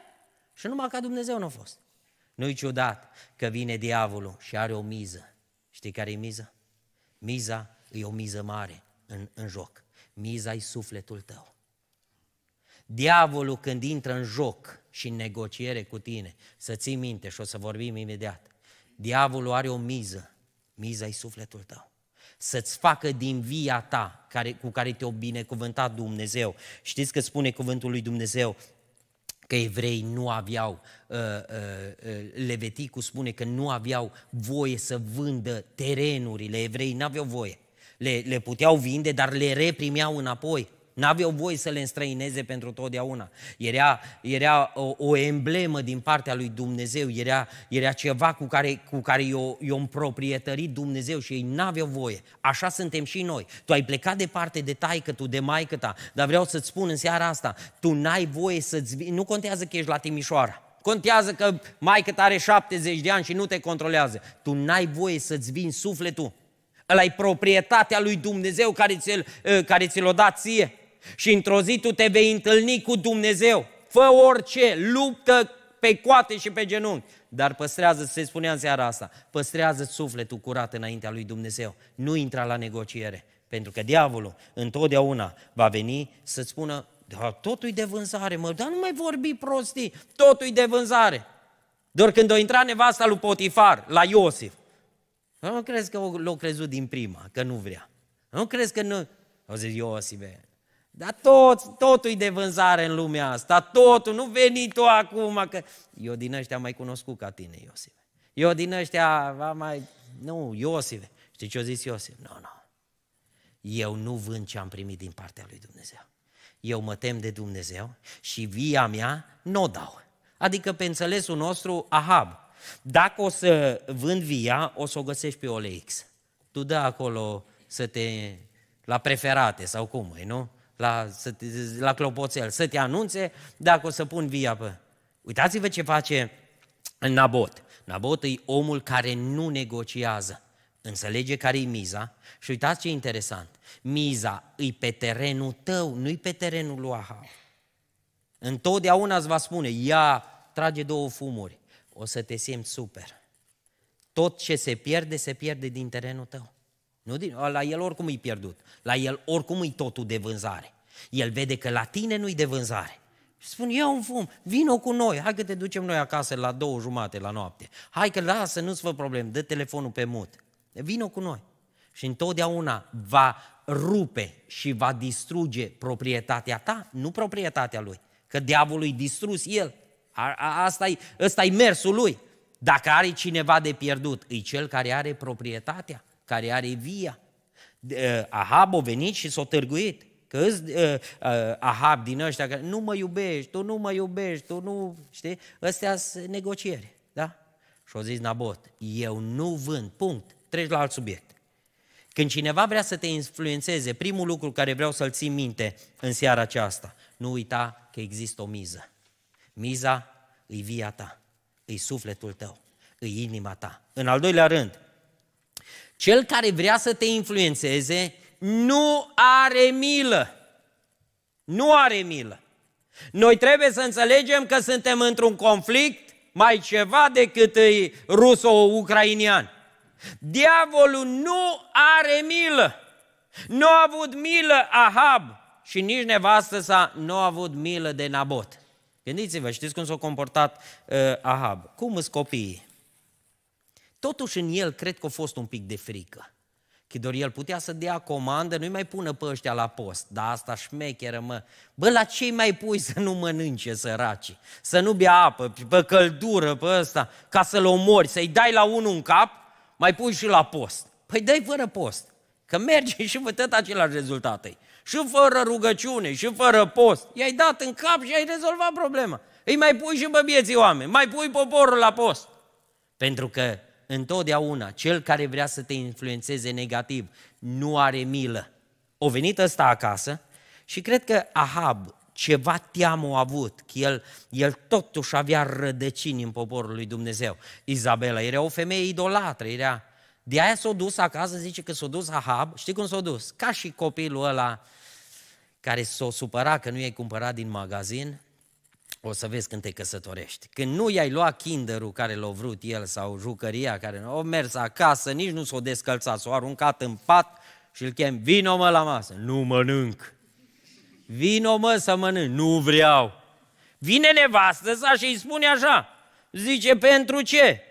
Și numai ca Dumnezeu nu a fost. Nu-i ciudat că vine diavolul și are o miză. Știi care e miza? Miza e o miză mare în, în joc miza e sufletul tău. Diavolul când intră în joc și în negociere cu tine, să ții minte și o să vorbim imediat, diavolul are o miză, miza e sufletul tău. Să-ți facă din via ta care, cu care te-o binecuvântat Dumnezeu. Știți că spune cuvântul lui Dumnezeu, că evrei nu aveau, uh, uh, uh Leveticul spune că nu aveau voie să vândă terenurile, evrei nu aveau voie le, le puteau vinde, dar le reprimeau înapoi. N-aveau voie să le înstrăineze pentru totdeauna. Era, era o, o emblemă din partea lui Dumnezeu, era, era ceva cu care, cu care i-o, i-o împroprietărit Dumnezeu și ei n-aveau voie. Așa suntem și noi. Tu ai plecat departe de taică tu, de maică ta, dar vreau să-ți spun în seara asta, tu n-ai voie să-ți... Nu contează că ești la Timișoara, Contează că maică ta are 70 de ani și nu te controlează. Tu n-ai voie să-ți vin sufletul ăla e proprietatea lui Dumnezeu care, ți-l, ă, care ți-l-o da ție. Și într-o zi tu te vei întâlni cu Dumnezeu. Fă orice, luptă pe coate și pe genunchi. Dar păstrează, se spunea în seara asta, păstrează sufletul curat înaintea lui Dumnezeu. Nu intra la negociere. Pentru că diavolul întotdeauna va veni să spună, da, totul de vânzare, mă, dar nu mai vorbi prostii, totul de vânzare. Doar când o intra nevasta lui Potifar, la Iosif, nu crezi că l a crezut din prima, că nu vrea. Nu crezi că nu... Au zis, Iosive, dar tot, totul e de vânzare în lumea asta, totul, nu veni tu acum, că eu din ăștia am mai cunoscut ca tine, Iosive. Eu din ăștia am mai... Nu, Iosive. Știi ce a zis Iosif? Nu, no, nu. No. Eu nu vând ce am primit din partea lui Dumnezeu. Eu mă tem de Dumnezeu și via mea nu o dau. Adică pe înțelesul nostru, Ahab, dacă o să vând via, o să o găsești pe OLX. Tu dă acolo să te... la preferate sau cum e, nu? La, să te, la clopoțel, să te anunțe dacă o să pun via pe... Uitați-vă ce face Nabot. Nabot e omul care nu negociază. Înțelege care e miza și uitați ce interesant. Miza e pe terenul tău, nu e pe terenul lui Ahab. Întotdeauna îți va spune, ia, trage două fumuri o să te simți super. Tot ce se pierde, se pierde din terenul tău. Nu din, la el oricum e pierdut. La el oricum e totul de vânzare. El vede că la tine nu-i de vânzare. Și spun, ia un fum, vino cu noi, hai că te ducem noi acasă la două jumate la noapte. Hai că lasă, nu-ți fă probleme, dă telefonul pe mut. Vino cu noi. Și întotdeauna va rupe și va distruge proprietatea ta, nu proprietatea lui. Că diavolul îi distrus el asta e, asta e mersul lui. Dacă are cineva de pierdut, e cel care are proprietatea, care are via. Ă, Ahab a venit și s-a târguit. Că îți, uh, uh, Ahab din ăștia, că nu mă iubești, tu nu mă iubești, tu nu, știi? Ăstea sunt negocieri, da? Și au zis Nabot, eu nu vând, punct. Treci la alt subiect. Când cineva vrea să te influențeze, primul lucru care vreau să-l țin minte în seara aceasta, nu uita că există o miză. Miza îi via ta, îi sufletul tău, îi inima ta. În al doilea rând, cel care vrea să te influențeze nu are milă. Nu are milă. Noi trebuie să înțelegem că suntem într-un conflict mai ceva decât îi ruso-ucrainian. Diavolul nu are milă. Nu a avut milă Ahab și nici nevastă sa nu a avut milă de Nabot. Gândiți-vă, știți cum s-a comportat uh, Ahab. Cum îs copiii? Totuși în el cred că a fost un pic de frică. Că doar el putea să dea comandă, nu-i mai pună pe ăștia la post. Dar asta șmecheră, mă. Bă, la ce mai pui să nu mănânce săraci? Să nu bea apă, pe căldură, pe ăsta, ca să-l omori, să-i dai la unul în cap, mai pui și la post. Păi dai fără post, că merge [LAUGHS] și vă tot același rezultat și fără rugăciune, și fără post. I-ai dat în cap și ai rezolvat problema. Îi mai pui și pe vieții oameni, mai pui poporul la post. Pentru că întotdeauna cel care vrea să te influențeze negativ nu are milă. O venit ăsta acasă și cred că Ahab ceva teamă a avut, că el, el totuși avea rădăcini în poporul lui Dumnezeu. Izabela era o femeie idolatră, era... De aia s-a dus acasă, zice că s-a dus Ahab, știi cum s-a dus? Ca și copilul ăla uh, care s-o supăra că nu i-ai cumpărat din magazin, o să vezi când te căsătorești. Când nu i-ai luat kinderul care l-a vrut el sau jucăria care nu, o mers acasă, nici nu s-o descălțat, s-o aruncat în pat și îl chem, vino mă la masă, nu mănânc. Vino mă să mănânc, nu vreau. Vine nevastă sa și îi spune așa, zice, pentru ce?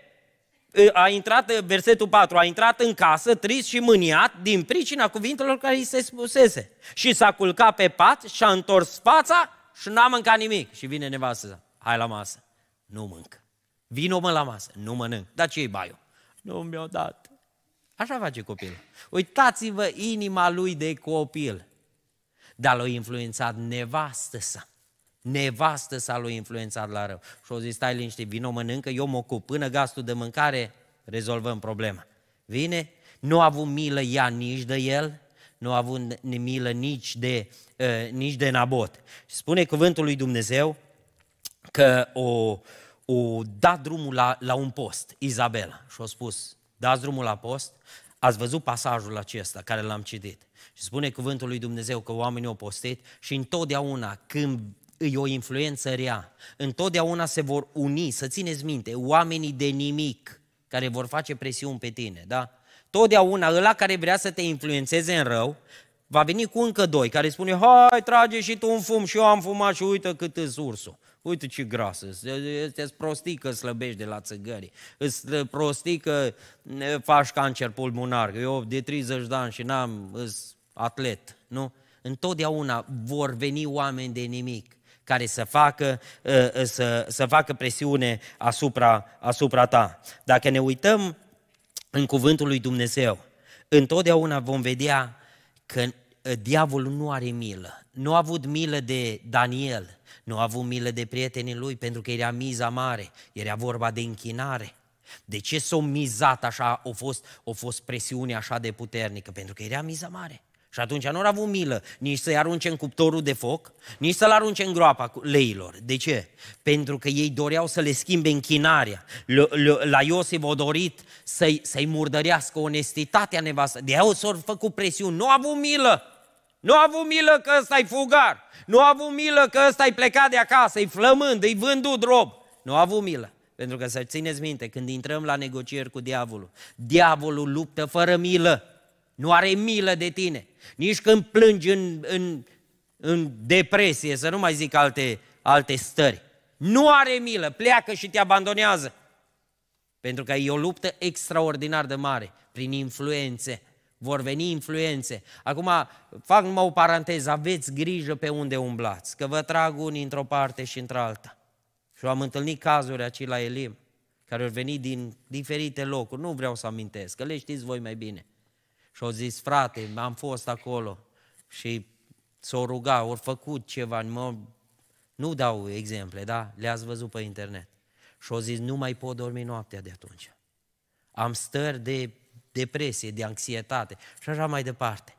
Ă, a intrat, ă, versetul 4, a intrat în casă trist și mâniat din pricina cuvintelor care îi se spusese. Și s-a culcat pe pat și a întors fața și n-a mâncat nimic. Și vine nevastă hai la masă, nu mânc. Vino mă la masă, nu mănânc. Dar ce e baiu? Nu mi-o dat. Așa face copilul. Uitați-vă inima lui de copil. Dar l-a influențat nevastă să nevastă s-a lui influențat la rău. Și au zis, stai liniște, o mănâncă, eu mă ocup. Până gastul de mâncare, rezolvăm problema. Vine, nu a avut milă ea nici de el, nu a avut milă nici de, uh, nici de Nabot. Și spune cuvântul lui Dumnezeu că o, o da drumul la, la un post, Izabela, și a spus, dați drumul la post, ați văzut pasajul acesta care l-am citit. Și spune cuvântul lui Dumnezeu că oamenii au postit și întotdeauna când îi o influență rea. Întotdeauna se vor uni, să țineți minte, oamenii de nimic care vor face presiuni pe tine, da? Totdeauna ăla care vrea să te influențeze în rău, va veni cu încă doi care spune, hai, trage și tu un fum și eu am fumat și uite cât e ursul. Uite ce grasă, este prostit că slăbești de la țigări, îți prostit că faci cancer pulmonar, eu de 30 de ani și n-am, atlet, nu? Întotdeauna vor veni oameni de nimic care să facă, ă, ă, să, să facă presiune asupra, asupra ta. Dacă ne uităm în cuvântul lui Dumnezeu, întotdeauna vom vedea că ă, diavolul nu are milă. Nu a avut milă de Daniel, nu a avut milă de prietenii lui, pentru că era miza mare, era vorba de închinare. De ce s-a mizat așa, a fost, a fost presiune așa de puternică? Pentru că era miza mare. Și atunci nu au avut milă nici să-i arunce în cuptorul de foc, nici să-l arunce în groapa leilor. De ce? Pentru că ei doreau să le schimbe închinarea. La Iosif au dorit să-i, să murdărească onestitatea nevastă. De aia s-au făcut presiuni. Nu au avut milă! Nu au avut milă că ăsta-i fugar. Nu au avut milă că ăsta-i plecat de acasă, e flămând, e vândut rob. Nu au avut milă. Pentru că să țineți minte, când intrăm la negocieri cu diavolul, diavolul luptă fără milă nu are milă de tine. Nici când plângi în, în, în depresie, să nu mai zic alte, alte stări. Nu are milă, pleacă și te abandonează. Pentru că e o luptă extraordinar de mare, prin influențe. Vor veni influențe. Acum, fac numai o paranteză, aveți grijă pe unde umblați, că vă trag unii într-o parte și într-alta. Și am întâlnit cazuri aici la Elim, care au venit din diferite locuri, nu vreau să amintesc, că le știți voi mai bine. Și au zis, frate, am fost acolo și s-au rugat, au făcut ceva, mă, nu dau exemple, da? Le-ați văzut pe internet. Și au zis, nu mai pot dormi noaptea de atunci. Am stări de depresie, de anxietate și așa mai departe.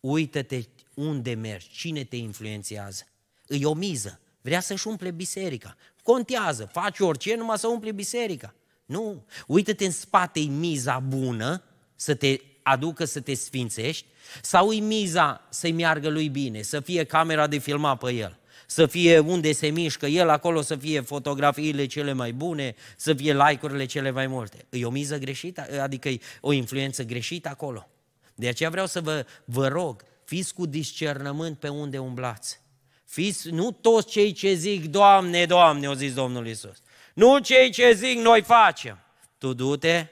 Uită-te unde mergi, cine te influențează. Îi o miză, vrea să-și umple biserica. Contează, faci orice numai să umple biserica. Nu, uită-te în spate, e miza bună, să te aducă să te sfințești, sau e miza să-i meargă lui bine, să fie camera de filmat pe el, să fie unde se mișcă el, acolo să fie fotografiile cele mai bune, să fie like-urile cele mai multe. E o miză greșită, adică e o influență greșită acolo. De aceea vreau să vă, vă rog, fiți cu discernământ pe unde umblați. Fiți, nu toți cei ce zic, Doamne, Doamne, o zis Domnul Isus. Nu cei ce zic, noi facem. Tu du-te,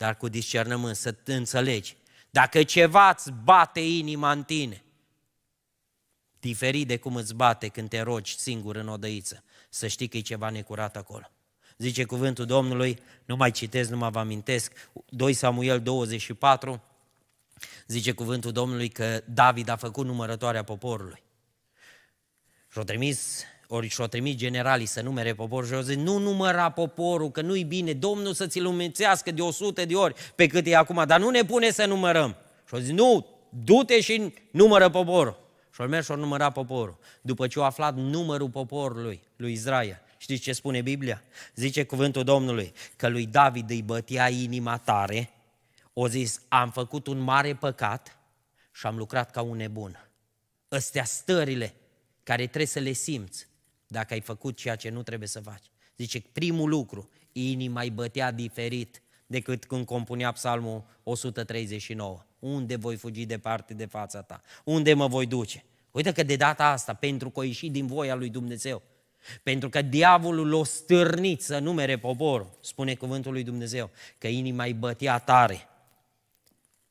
dar cu discernământ, să înțelegi. Dacă ceva îți bate inima în tine, diferit de cum îți bate când te rogi singur în odăiță, să știi că e ceva necurat acolo. Zice cuvântul Domnului, nu mai citesc, nu mă vă amintesc, 2 Samuel 24, zice cuvântul Domnului că David a făcut numărătoarea poporului. Și-o trimis ori și-o trimit generalii să numere poporul și zis, nu număra poporul, că nu-i bine, Domnul să ți-l de de 100 de ori pe cât e acum, dar nu ne pune să numărăm. Și-o zic, nu, du-te și numără poporul. Și-o mers și-o număra poporul. După ce a aflat numărul poporului, lui Israel, știți ce spune Biblia? Zice cuvântul Domnului, că lui David îi bătea inima tare, o zis, am făcut un mare păcat și am lucrat ca un nebun. Astea stările care trebuie să le simți dacă ai făcut ceea ce nu trebuie să faci. Zice, primul lucru, inima îi bătea diferit decât când compunea psalmul 139. Unde voi fugi departe de fața ta? Unde mă voi duce? Uite că de data asta, pentru că a ieșit din voia lui Dumnezeu, pentru că diavolul l-a stârnit să numere poporul, spune cuvântul lui Dumnezeu, că inima îi bătea tare.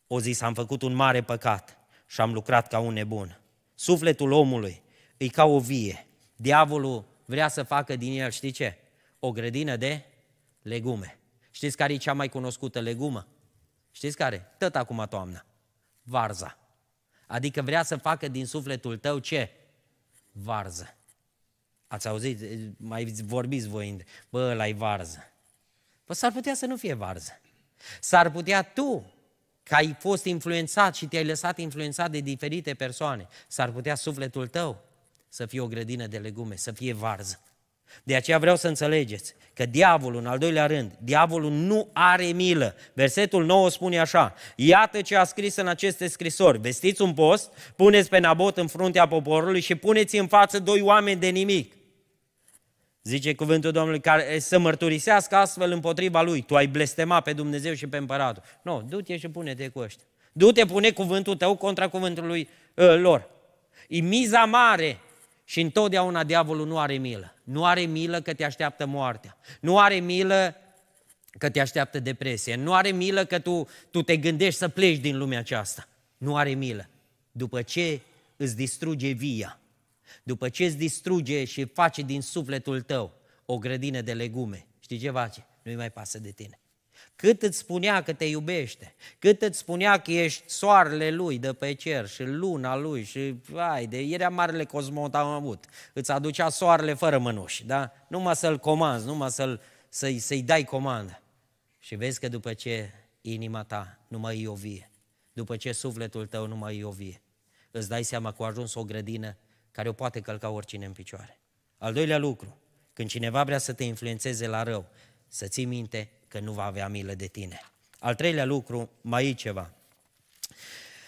O zis, am făcut un mare păcat și am lucrat ca un nebun. Sufletul omului e ca o vie, Diavolul vrea să facă din el, știi ce? O grădină de legume. Știți care e cea mai cunoscută legumă? Știți care? Tot acum toamna. Varza. Adică vrea să facă din sufletul tău ce? Varză. Ați auzit? Mai vorbiți voi. Bă, i varză. Bă, păi s-ar putea să nu fie varză. S-ar putea tu, că ai fost influențat și te-ai lăsat influențat de diferite persoane, s-ar putea sufletul tău să fie o grădină de legume, să fie varză. De aceea vreau să înțelegeți că diavolul, în al doilea rând, diavolul nu are milă. Versetul 9 spune așa, iată ce a scris în aceste scrisori, vestiți un post, puneți pe Nabot în fruntea poporului și puneți în față doi oameni de nimic. Zice cuvântul Domnului, care să mărturisească astfel împotriva lui, tu ai blestemat pe Dumnezeu și pe împăratul. Nu, no, du-te și pune-te cu ăștia. Du-te, pune cuvântul tău contra cuvântului uh, lor. E miza mare și întotdeauna diavolul nu are milă. Nu are milă că te așteaptă moartea. Nu are milă că te așteaptă depresie. Nu are milă că tu, tu te gândești să pleci din lumea aceasta. Nu are milă. După ce îți distruge via, după ce îți distruge și face din sufletul tău o grădină de legume, știi ce face? Nu-i mai pasă de tine cât îți spunea că te iubește, cât îți spunea că ești soarele lui de pe cer și luna lui și vai, de ieri marele cosmot am avut. Îți aducea soarele fără mânuși, da? Numai să-l comanzi, numai să-l, să să-i dai comandă. Și vezi că după ce inima ta nu mai o vie, după ce sufletul tău nu mai o vie, îți dai seama că a ajuns o grădină care o poate călca oricine în picioare. Al doilea lucru, când cineva vrea să te influențeze la rău, să ții minte că nu va avea milă de tine. Al treilea lucru, mai e ceva.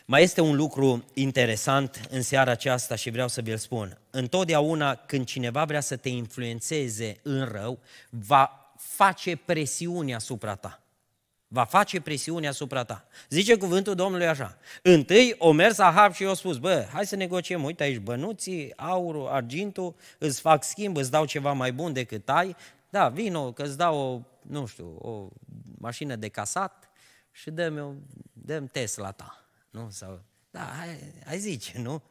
Mai este un lucru interesant în seara aceasta și vreau să vi-l spun. Întotdeauna când cineva vrea să te influențeze în rău, va face presiune asupra ta. Va face presiune asupra ta. Zice cuvântul Domnului așa. Întâi o mers Ahab și i-a spus, bă, hai să negociem, uite aici bănuții, aurul, argintul, îți fac schimb, îți dau ceva mai bun decât ai, da, vino, că îți dau o nu știu, o mașină de casat și dăm, dăm Tesla ta. Nu? Sau, da, hai, hai zice, nu?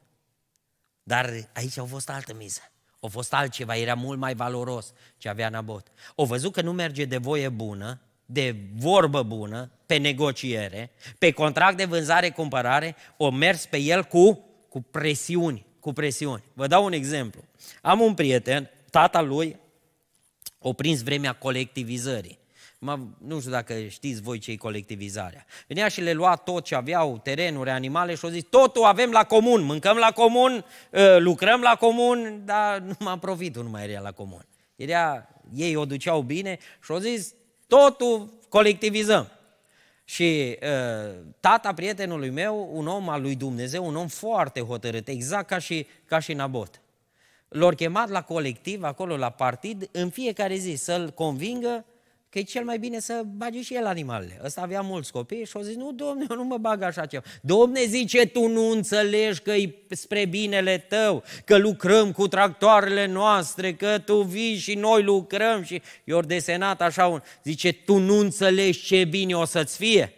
Dar aici au fost altă miză. O fost altceva, era mult mai valoros ce avea Nabot. O văzut că nu merge de voie bună, de vorbă bună, pe negociere, pe contract de vânzare-cumpărare, o mers pe el cu, cu presiuni, cu presiuni. Vă dau un exemplu. Am un prieten, tata lui Oprins vremea colectivizării. Nu știu dacă știți voi ce e colectivizarea. Venea și le lua tot ce aveau, terenuri, animale și o zis, totul avem la comun, mâncăm la comun, ă, lucrăm la comun, dar nu am profitul nu mai era la comun. Era, ei o duceau bine și o zis, totul colectivizăm. Și uh, tata prietenului meu, un om al lui Dumnezeu, un om foarte hotărât, exact ca și, ca și Nabot. L-au chemat la colectiv, acolo la partid, în fiecare zi să-l convingă că e cel mai bine să bage și el animalele. Ăsta avea mulți copii și au zis, nu, domne, eu nu mă bag așa ceva. Domne, zice, tu nu înțelegi că e spre binele tău, că lucrăm cu tractoarele noastre, că tu vii și noi lucrăm și i desenat așa un... Zice, tu nu înțelegi ce bine o să-ți fie.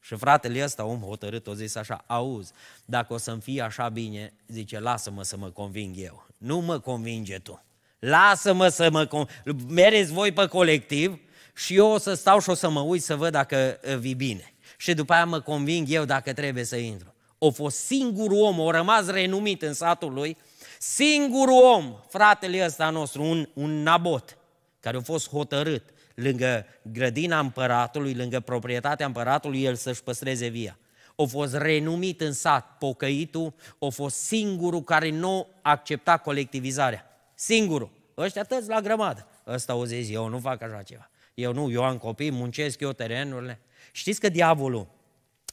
Și fratele ăsta, om hotărât, o zis așa, auzi, dacă o să-mi fie așa bine, zice, lasă-mă să mă conving eu. Nu mă convinge tu. Lasă-mă să mă... Con- Mereți voi pe colectiv și eu o să stau și o să mă uit să văd dacă uh, vii bine. Și după aia mă conving eu dacă trebuie să intru. O fost singur om, o rămas renumit în satul lui, Singur om, fratele ăsta nostru, un, un nabot, care a fost hotărât lângă grădina împăratului, lângă proprietatea împăratului, el să-și păstreze via a fost renumit în sat, pocăitul, a fost singurul care nu accepta colectivizarea. Singurul. Ăștia toți la grămadă. Ăsta o zis, eu nu fac așa ceva. Eu nu, eu am copii, muncesc eu terenurile. Știți că diavolul,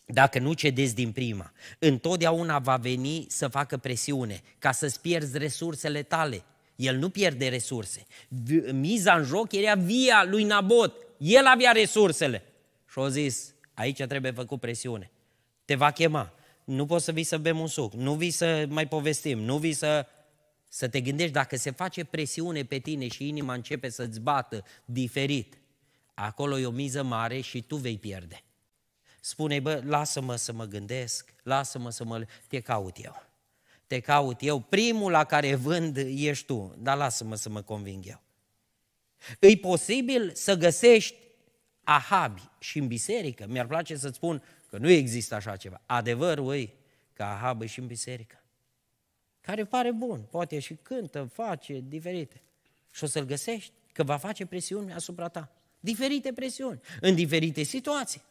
dacă nu cedeți din prima, întotdeauna va veni să facă presiune ca să-ți pierzi resursele tale. El nu pierde resurse. Miza în joc era via lui Nabot. El avea resursele. Și au zis, aici trebuie făcut presiune. Te va chema. Nu poți să vii să bem un suc, nu vii să mai povestim, nu vii să... Să te gândești dacă se face presiune pe tine și inima începe să-ți bată diferit, acolo e o miză mare și tu vei pierde. Spune, bă, lasă-mă să mă gândesc, lasă-mă să mă... Te caut eu. Te caut eu. Primul la care vând ești tu, dar lasă-mă să mă conving eu. E posibil să găsești ahabi și în biserică. Mi-ar place să-ți spun că nu există așa ceva. Adevărul e că Ahab e și în biserică. Care pare bun, poate și cântă, face diferite. Și o să-l găsești, că va face presiuni asupra ta. Diferite presiuni, în diferite situații.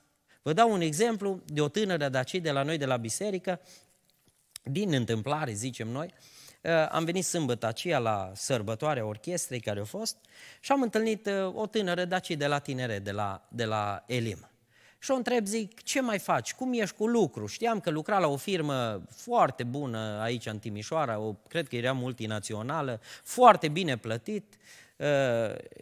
Vă dau un exemplu de o tânără de aici, de la noi, de la biserică, din întâmplare, zicem noi, uh, am venit sâmbătă aceea la sărbătoarea orchestrei care a fost și am întâlnit uh, o tânără de aici, de la tinere, de la, de la Elim. Și o întreb, zic, ce mai faci? Cum ești cu lucru? Știam că lucra la o firmă foarte bună aici în Timișoara, o, cred că era multinațională, foarte bine plătit. Uh,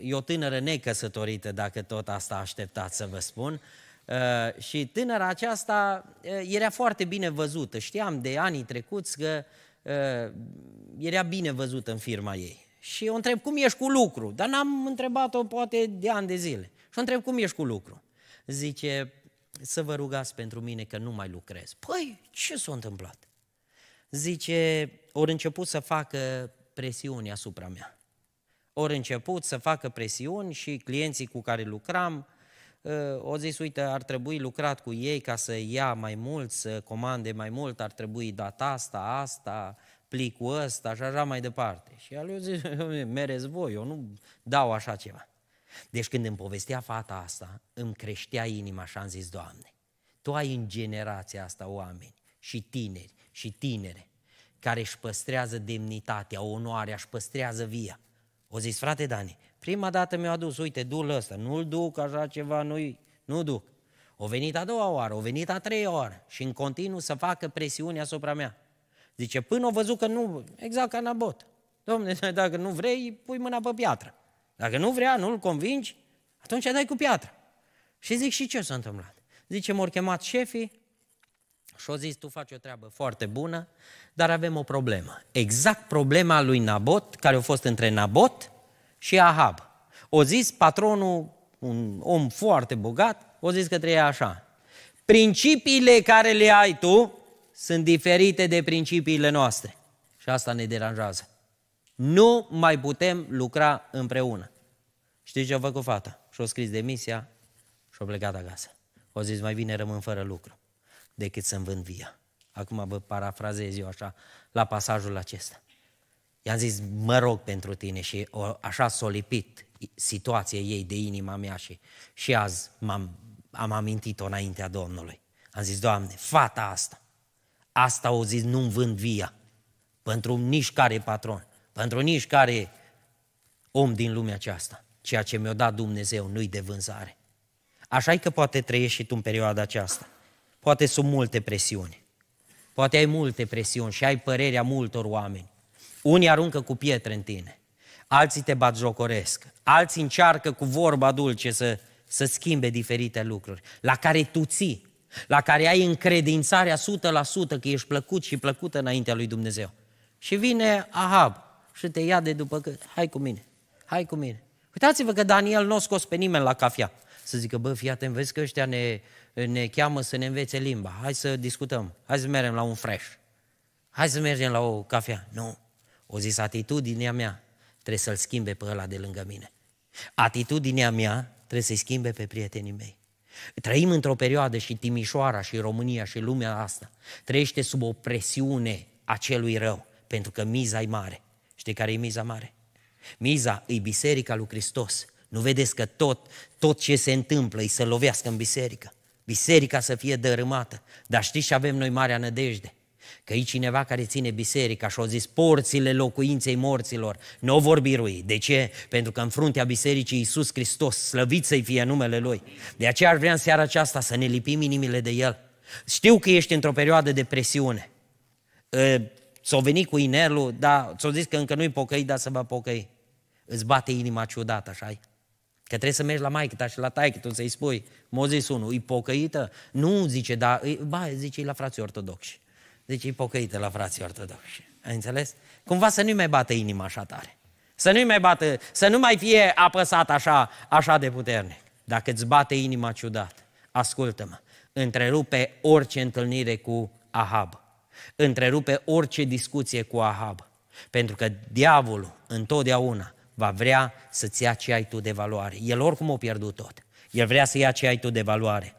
e o tânără necăsătorită, dacă tot asta așteptați să vă spun. Uh, și tânăra aceasta uh, era foarte bine văzută. Știam de anii trecuți că era bine văzută în firma ei. Și o întreb, cum ești cu lucru? Dar n-am întrebat-o poate de ani de zile. Și o întreb, cum ești cu lucru? zice, să vă rugați pentru mine că nu mai lucrez. Păi, ce s-a întâmplat? Zice, ori început să facă presiuni asupra mea. Ori început să facă presiuni și clienții cu care lucram o uh, zis, uite, ar trebui lucrat cu ei ca să ia mai mult, să comande mai mult, ar trebui dat asta, asta, plicul ăsta și așa mai departe. Și el a zis, [LAUGHS] mereți voi, eu nu dau așa ceva. Deci când îmi povestea fata asta, îmi creștea inima și am zis, Doamne, Tu ai în generația asta oameni și tineri și tinere care își păstrează demnitatea, onoarea, își păstrează via. O zis, frate Dani, prima dată mi-a adus, uite, du-l ăsta, nu-l duc așa ceva, nu-i, nu duc. O venit a doua oară, o venit a treia oară și în continuu să facă presiune asupra mea. Zice, până o văzut că nu, exact ca Nabot. Domne, [LAUGHS] dacă nu vrei, pui mâna pe piatră. Dacă nu vrea, nu-l convingi, atunci dai cu piatra. Și zic, și ce s-a întâmplat? Zice, m-au chemat șefii și au zis, tu faci o treabă foarte bună, dar avem o problemă. Exact problema lui Nabot, care a fost între Nabot și Ahab. O zis patronul, un om foarte bogat, o zis către ea așa. Principiile care le ai tu sunt diferite de principiile noastre. Și asta ne deranjează. Nu mai putem lucra împreună. Știți ce a făcut fata? Și-a scris demisia și-a plecat acasă. O zis, mai bine rămân fără lucru decât să-mi vând via. Acum vă parafrazez eu așa la pasajul acesta. I-am zis, mă rog pentru tine și o, așa s a lipit situația ei de inima mea și, și azi m-am, am amintit-o înaintea Domnului. Am zis, Doamne, fata asta, asta o zis, nu-mi vând via pentru nici care patron pentru nici care om din lumea aceasta. Ceea ce mi-a dat Dumnezeu nu-i de vânzare. Așa că poate trăiești și tu în perioada aceasta. Poate sunt multe presiuni. Poate ai multe presiuni și ai părerea multor oameni. Unii aruncă cu pietre în tine, alții te bat jocoresc, alții încearcă cu vorba dulce să, să schimbe diferite lucruri, la care tu ții, la care ai încredințarea 100% că ești plăcut și plăcută înaintea lui Dumnezeu. Și vine Ahab, și te ia de după că hai cu mine, hai cu mine. Uitați-vă că Daniel nu a scos pe nimeni la cafea. Să zică, bă, fii atent, vezi că ăștia ne, ne cheamă să ne învețe limba. Hai să discutăm, hai să mergem la un fresh. Hai să mergem la o cafea. Nu. O zis, atitudinea mea trebuie să-l schimbe pe ăla de lângă mine. Atitudinea mea trebuie să-i schimbe pe prietenii mei. Trăim într-o perioadă și Timișoara și România și lumea asta trăiește sub o presiune a celui rău, pentru că miza e mare. Știi care e miza mare? Miza e biserica lui Hristos. Nu vedeți că tot, tot ce se întâmplă e să lovească în biserică. Biserica să fie dărâmată. Dar știți ce avem noi marea nădejde? Că e cineva care ține biserica și au zis porțile locuinței morților. Nu o vor birui. De ce? Pentru că în fruntea bisericii Iisus Hristos, slăvit să-i fie numele Lui. De aceea ar vrea în seara aceasta să ne lipim inimile de El. Știu că ești într-o perioadă de presiune ă, s o venit cu inelul, dar ți-o zis că încă nu-i pocăi, dar să vă pocăi. Îți bate inima ciudată, așa -i? Că trebuie să mergi la maică ta și la taică tu să-i spui, zis unul, e pocăită? Nu, zice, da, e, ba, zice, e la frații ortodoxi. Zice, e pocăită la frații ortodoxi. Ai înțeles? Cumva să nu-i mai bată inima așa tare. Să nu-i mai bată, să nu mai fie apăsat așa, așa de puternic. Dacă îți bate inima ciudat, ascultă-mă, întrerupe orice întâlnire cu Ahab întrerupe orice discuție cu Ahab, pentru că diavolul întotdeauna va vrea să-ți ia ce ai tu de valoare. El oricum o pierdut tot. El vrea să ia ce ai tu de valoare.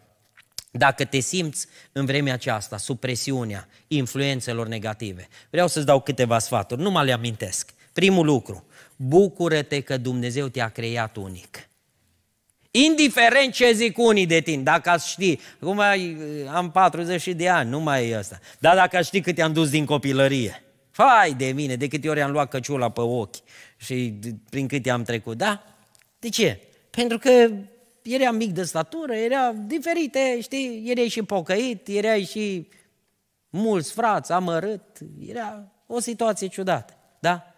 Dacă te simți în vremea aceasta sub presiunea influențelor negative, vreau să-ți dau câteva sfaturi, nu mă le amintesc. Primul lucru, bucură-te că Dumnezeu te-a creat unic. Indiferent ce zic unii de tine, dacă ați ști, acum am 40 de ani, nu mai e asta. Dar dacă ați ști cât am dus din copilărie, fai de mine, de câte ori am luat căciula pe ochi și prin câte am trecut, da? De ce? Pentru că era mic de statură, era diferite, știi, erai și pocăit, erai și mulți frați, amărât, era o situație ciudată, da?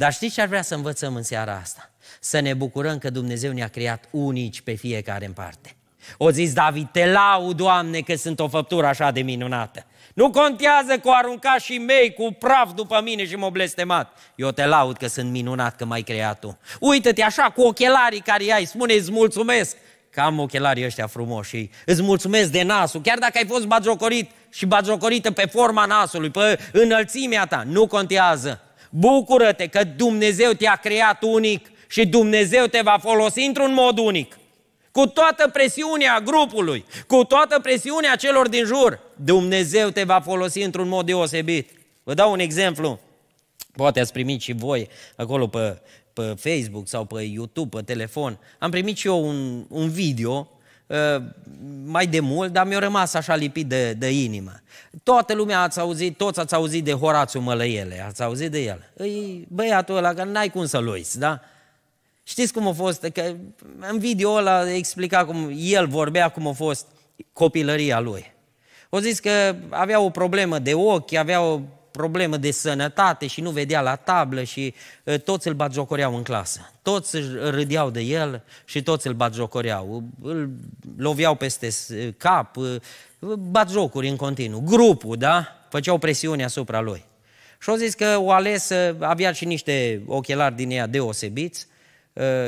Dar știți ce ar vrea să învățăm în seara asta? Să ne bucurăm că Dumnezeu ne-a creat unici pe fiecare în parte. O zis David, te lau, Doamne, că sunt o făptură așa de minunată. Nu contează că o arunca și mei cu praf după mine și m-o blestemat. Eu te laud că sunt minunat că m-ai creat tu. Uită-te așa cu ochelarii care ai, spune îți mulțumesc că am ochelarii ăștia frumoși și îți mulțumesc de nasul, chiar dacă ai fost bagiocorit și bagiocorită pe forma nasului, pe înălțimea ta, nu contează. Bucură-te că Dumnezeu te-a creat unic și Dumnezeu te va folosi într-un mod unic. Cu toată presiunea grupului, cu toată presiunea celor din jur, Dumnezeu te va folosi într-un mod deosebit. Vă dau un exemplu. Poate ați primit și voi acolo pe, pe Facebook sau pe YouTube, pe telefon. Am primit și eu un, un video mai de mult, dar mi-a rămas așa lipit de, de inimă. Toată lumea ați auzit, toți ați auzit de Horațiu Mălăiele, ați auzit de el. Îi băiatul ăla care n-ai cum să-l uiți, da? Știți cum a fost? Că în video ăla explica cum el vorbea cum a fost copilăria lui. O zis că avea o problemă de ochi, avea o problemă de sănătate și nu vedea la tablă și toți îl batjocoreau în clasă. Toți râdeau de el și toți îl batjocoreau. Îl loveau peste cap, batjocuri în continuu. Grupul, da? Făceau presiune asupra lui. Și au zis că o ales, avea și niște ochelari din ea deosebiți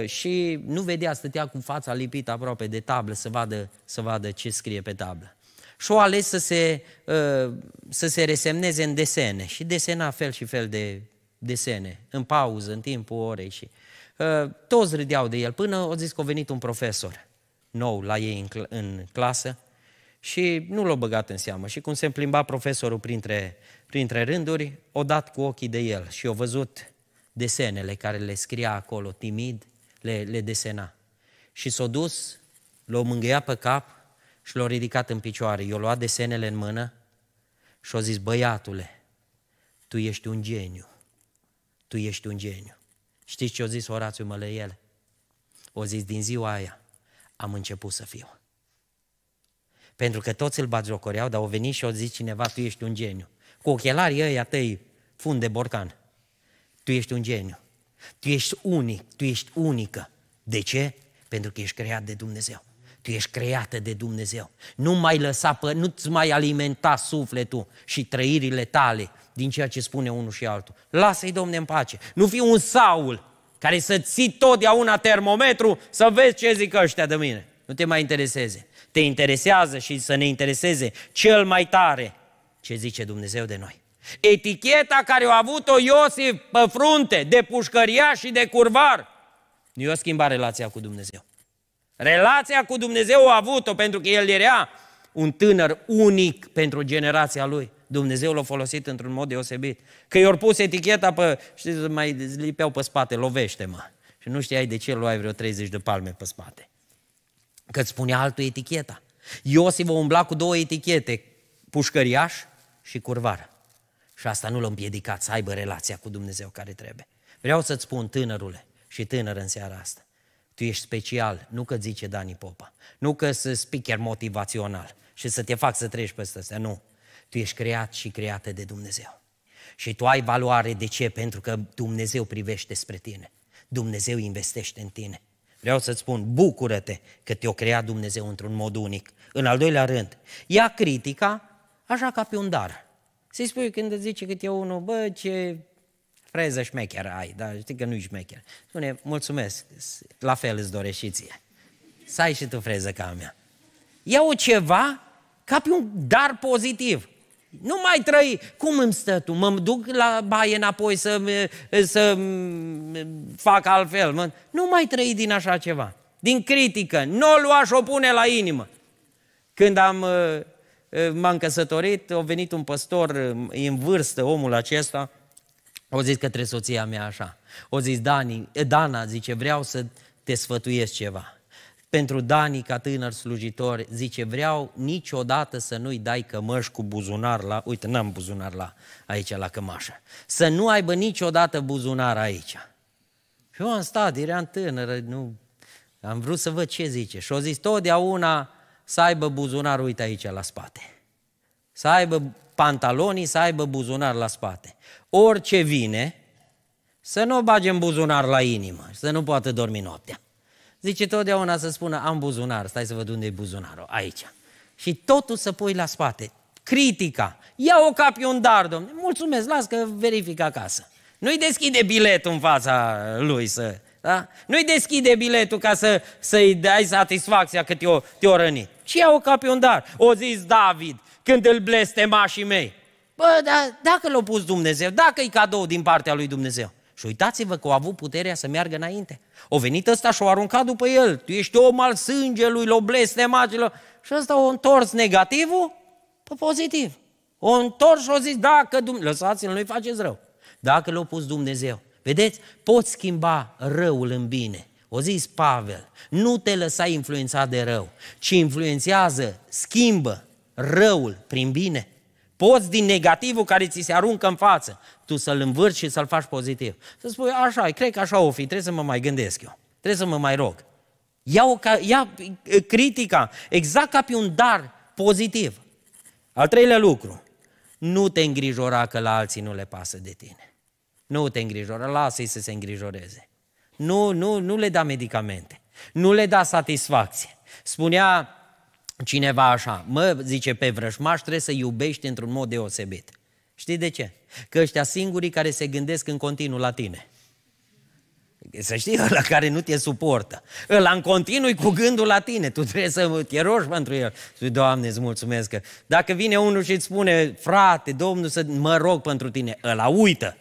și nu vedea, stătea cu fața lipită aproape de tablă să vadă, să vadă ce scrie pe tablă. Și o ales să se Uh, să se resemneze în desene și desena fel și fel de desene, în pauză, în timpul orei și uh, toți râdeau de el, până au zis că a venit un profesor nou la ei în, cl- în clasă și nu l au băgat în seamă. Și cum se plimba profesorul printre, printre rânduri, o dat cu ochii de el și o văzut desenele care le scria acolo, timid, le, le desena. Și s-a dus, l-a mângâiat pe cap și l-a ridicat în picioare, i-a luat desenele în mână și a zis, băiatule, tu ești un geniu, tu ești un geniu. Știți ce a zis Orațiu măleiele? O zis, din ziua aia am început să fiu. Pentru că toți îl bagiocoreau, dar au venit și au zis cineva, tu ești un geniu. Cu ochelarii ăia tăi, fund de borcan. Tu ești un geniu. Tu ești unic, tu ești unică. De ce? Pentru că ești creat de Dumnezeu. Tu ești creată de Dumnezeu. Nu mai lăsa, nu-ți mai alimenta sufletul și trăirile tale din ceea ce spune unul și altul. Lasă-i, Domne, în pace. Nu fi un Saul care să ții totdeauna termometru să vezi ce zic ăștia de mine. Nu te mai intereseze. Te interesează și să ne intereseze cel mai tare ce zice Dumnezeu de noi. Eticheta care a avut-o Iosif pe frunte, de pușcăria și de curvar, nu i o schimbare relația cu Dumnezeu. Relația cu Dumnezeu a avut-o pentru că el era un tânăr unic pentru generația lui. Dumnezeu l-a folosit într-un mod deosebit. Că i-au pus eticheta pe, știți, mai lipeau pe spate, lovește-mă. Și nu știai de ce luai vreo 30 de palme pe spate. Că îți spunea altul eticheta. Iosif o umbla cu două etichete, pușcăriaș și curvar. Și asta nu l-a împiedicat să aibă relația cu Dumnezeu care trebuie. Vreau să-ți spun tânărule și tânăr în seara asta tu ești special, nu că zice Dani Popa, nu că să speaker motivațional și să te fac să treci peste asta. nu. Tu ești creat și creată de Dumnezeu. Și tu ai valoare, de ce? Pentru că Dumnezeu privește spre tine. Dumnezeu investește în tine. Vreau să-ți spun, bucură-te că te-o crea Dumnezeu într-un mod unic. În al doilea rând, ia critica așa ca pe un dar. Să-i spui când îți zice câte unul, bă, ce Freză șmecher ai, dar știi că nu-i șmecher. Spune, mulțumesc, la fel îți doresc și ție. Să ai și tu freză ca a mea. Ia-o ceva ca pe un dar pozitiv. Nu mai trăi. Cum îmi stă tu? Mă duc la baie înapoi să, să fac altfel. Mă... Nu mai trăi din așa ceva. Din critică. Nu o lua și o pune la inimă. Când am, uh, uh, m-am căsătorit, a venit un păstor uh, în vârstă, omul acesta, o zis către soția mea așa. O zis Dani, Dana, zice, vreau să te sfătuiesc ceva. Pentru Dani, ca tânăr slujitor, zice, vreau niciodată să nu-i dai cămăș cu buzunar la... Uite, n-am buzunar la, aici, la cămașă. Să nu aibă niciodată buzunar aici. Și eu am stat, eram tânăr, nu... Am vrut să văd ce zice. Și o zis, totdeauna să aibă buzunar, uite aici, la spate. Să aibă pantalonii să aibă buzunar la spate. Orice vine, să nu o în buzunar la inimă, să nu poată dormi noaptea. Zice totdeauna să spună, am buzunar, stai să văd unde e buzunarul, aici. Și totul să pui la spate. Critica. Ia-o ca un dar, domnule. Mulțumesc, las că verific acasă. Nu-i deschide biletul în fața lui să... Da? Nu-i deschide biletul ca să, să-i dai satisfacția că te-o, te-o răni. Și ia-o ca un dar. O zis David, când îl blestemașii mei. Bă, dar dacă l-a pus Dumnezeu, dacă e cadou din partea lui Dumnezeu. Și uitați-vă că au avut puterea să meargă înainte. O venit ăsta și o aruncat după el. Tu ești om al sângelui, l-o blestemagilor. Și ăsta o întors negativul pe pozitiv. O întors și o zis, dacă Dumnezeu... Lăsați-l, nu-i faceți rău. Dacă l-a pus Dumnezeu. Vedeți? Poți schimba răul în bine. O zis Pavel, nu te lăsa influențat de rău, ci influențează, schimbă, răul prin bine. Poți din negativul care ți se aruncă în față, tu să-l învârți și să-l faci pozitiv. Să spui, așa, cred că așa o fi, trebuie să mă mai gândesc eu, trebuie să mă mai rog. Ia, o, ia critica exact ca pe un dar pozitiv. Al treilea lucru, nu te îngrijora că la alții nu le pasă de tine. Nu te îngrijora, lasă-i să se îngrijoreze. Nu, nu, nu le da medicamente, nu le da satisfacție. Spunea cineva așa, mă, zice, pe vrăjmaș trebuie să iubești într-un mod deosebit. Știi de ce? Că ăștia singurii care se gândesc în continuu la tine. Să știi, ăla care nu te suportă. Îl în continui cu gândul la tine. Tu trebuie să te rogi pentru el. Spui, Doamne, îți mulțumesc că... Dacă vine unul și îți spune, frate, Domnul, să mă rog pentru tine, ăla uită.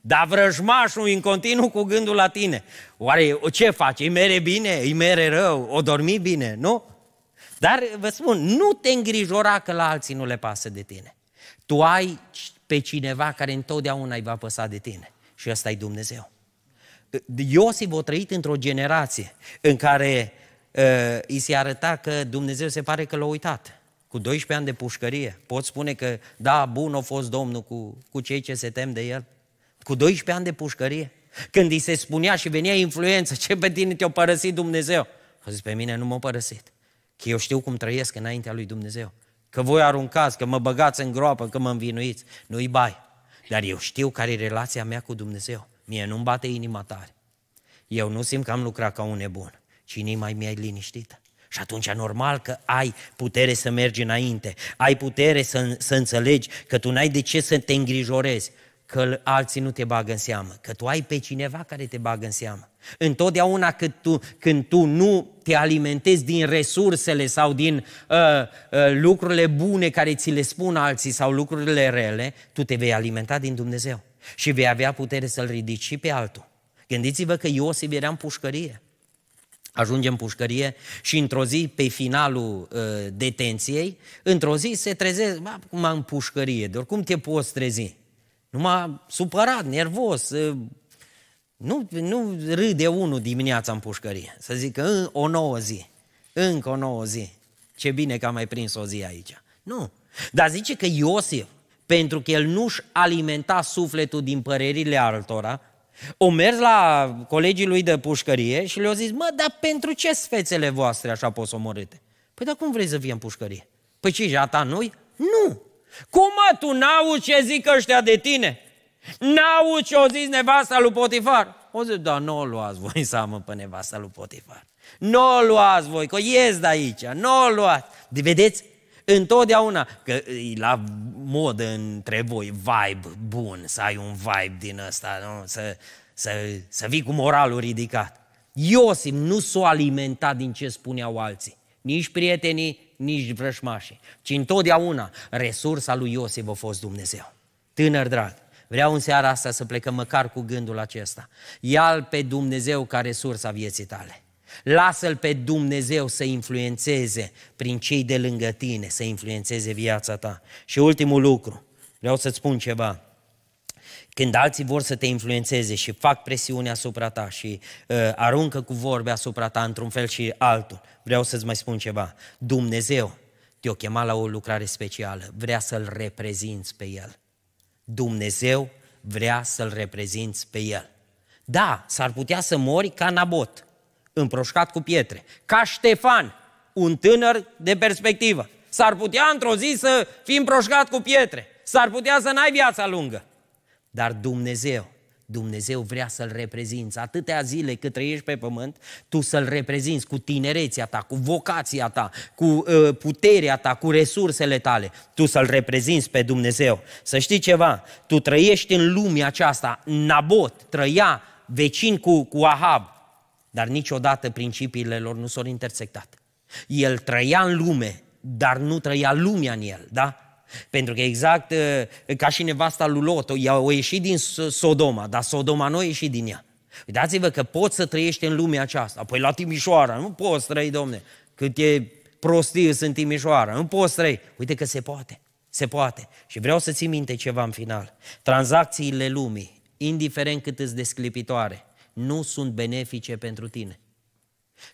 Dar vrăjmașul în continuu cu gândul la tine. Oare ce face? Îi mere bine? Îi mere rău? O dormi bine? Nu? Dar vă spun, nu te îngrijora că la alții nu le pasă de tine. Tu ai pe cineva care întotdeauna îi va păsa de tine. Și ăsta e Dumnezeu. Iosif a trăit într-o generație în care uh, ă, îi se arăta că Dumnezeu se pare că l-a uitat. Cu 12 ani de pușcărie. Pot spune că, da, bun a fost Domnul cu, cu cei ce se tem de el. Cu 12 ani de pușcărie. Când îi se spunea și venea influență, ce pe tine te-a părăsit Dumnezeu? A zis, pe mine nu m-a părăsit. Că eu știu cum trăiesc înaintea lui Dumnezeu. Că voi aruncați, că mă băgați în groapă, că mă învinuiți. Nu-i bai. Dar eu știu care e relația mea cu Dumnezeu. Mie nu-mi bate inima tare. Eu nu simt că am lucrat ca un nebun, Și inima mea e liniștită. Și atunci normal că ai putere să mergi înainte, ai putere să, să înțelegi că tu n-ai de ce să te îngrijorezi, că alții nu te bagă în seamă, că tu ai pe cineva care te bagă în seamă. Întotdeauna când tu, când tu nu te alimentezi din resursele sau din uh, uh, lucrurile bune care ți le spun alții sau lucrurile rele, tu te vei alimenta din Dumnezeu și vei avea putere să-l ridici și pe altul. Gândiți-vă că Iosif era în pușcărie. Ajunge în pușcărie și într-o zi, pe finalul uh, detenției, într-o zi se trezește, bă, cum în pușcărie, de oricum te poți trezi. Numai supărat, nervos, uh, nu, nu râde unul dimineața în pușcărie, să că în, o nouă zi, încă o nouă zi, ce bine că am mai prins o zi aici. Nu. Dar zice că Iosif, pentru că el nu-și alimenta sufletul din părerile altora, o mers la colegii lui de pușcărie și le-au zis, mă, dar pentru ce sfețele voastre așa omorâte? Păi dar cum vrei să fie în pușcărie? Păi ce, jata nu Nu! Cum mă, tu n ce zic ăștia de tine? n au ce o zis nevasta lui Potifar? O zis, da, nu o luați voi să amă pe nevasta lui Potifar. Nu o luați voi, că ies de aici, nu o luați. De vedeți? Întotdeauna, că e la modă între voi, vibe bun, să ai un vibe din ăsta, nu? Să, să, să vii cu moralul ridicat. Iosif nu s-o alimenta din ce spuneau alții, nici prietenii, nici vrășmașii, ci întotdeauna resursa lui Iosif a fost Dumnezeu. Tânăr drag, Vreau în seara asta să plecăm măcar cu gândul acesta. ia pe Dumnezeu ca resursa vieții tale. Lasă-L pe Dumnezeu să influențeze prin cei de lângă tine, să influențeze viața ta. Și ultimul lucru, vreau să-ți spun ceva. Când alții vor să te influențeze și fac presiune asupra ta și uh, aruncă cu vorbe asupra ta într-un fel și altul, vreau să-ți mai spun ceva. Dumnezeu te-o chema la o lucrare specială, vrea să-L reprezinți pe El. Dumnezeu vrea să-L reprezinți pe El. Da, s-ar putea să mori ca Nabot, împroșcat cu pietre, ca Ștefan, un tânăr de perspectivă. S-ar putea într-o zi să fii împroșcat cu pietre, s-ar putea să n-ai viața lungă. Dar Dumnezeu Dumnezeu vrea să-L reprezinți. Atâtea zile cât trăiești pe pământ, tu să-L reprezinți cu tinerețea ta, cu vocația ta, cu uh, puterea ta, cu resursele tale. Tu să-L reprezinți pe Dumnezeu. Să știi ceva, tu trăiești în lumea aceasta. Nabot trăia vecin cu, cu Ahab, dar niciodată principiile lor nu s-au intersectat. El trăia în lume, dar nu trăia lumea în el, da? Pentru că exact uh, ca și nevasta lui Lot, ea o ieșit din Sodoma, dar Sodoma nu a ieșit din ea. Uitați-vă că poți să trăiești în lumea aceasta. Păi la Timișoara, nu poți trăi, domne. Cât e prostie sunt Timișoara, nu poți trăi. Uite că se poate, se poate. Și vreau să ții minte ceva în final. Tranzacțiile lumii, indiferent cât îți desclipitoare, nu sunt benefice pentru tine.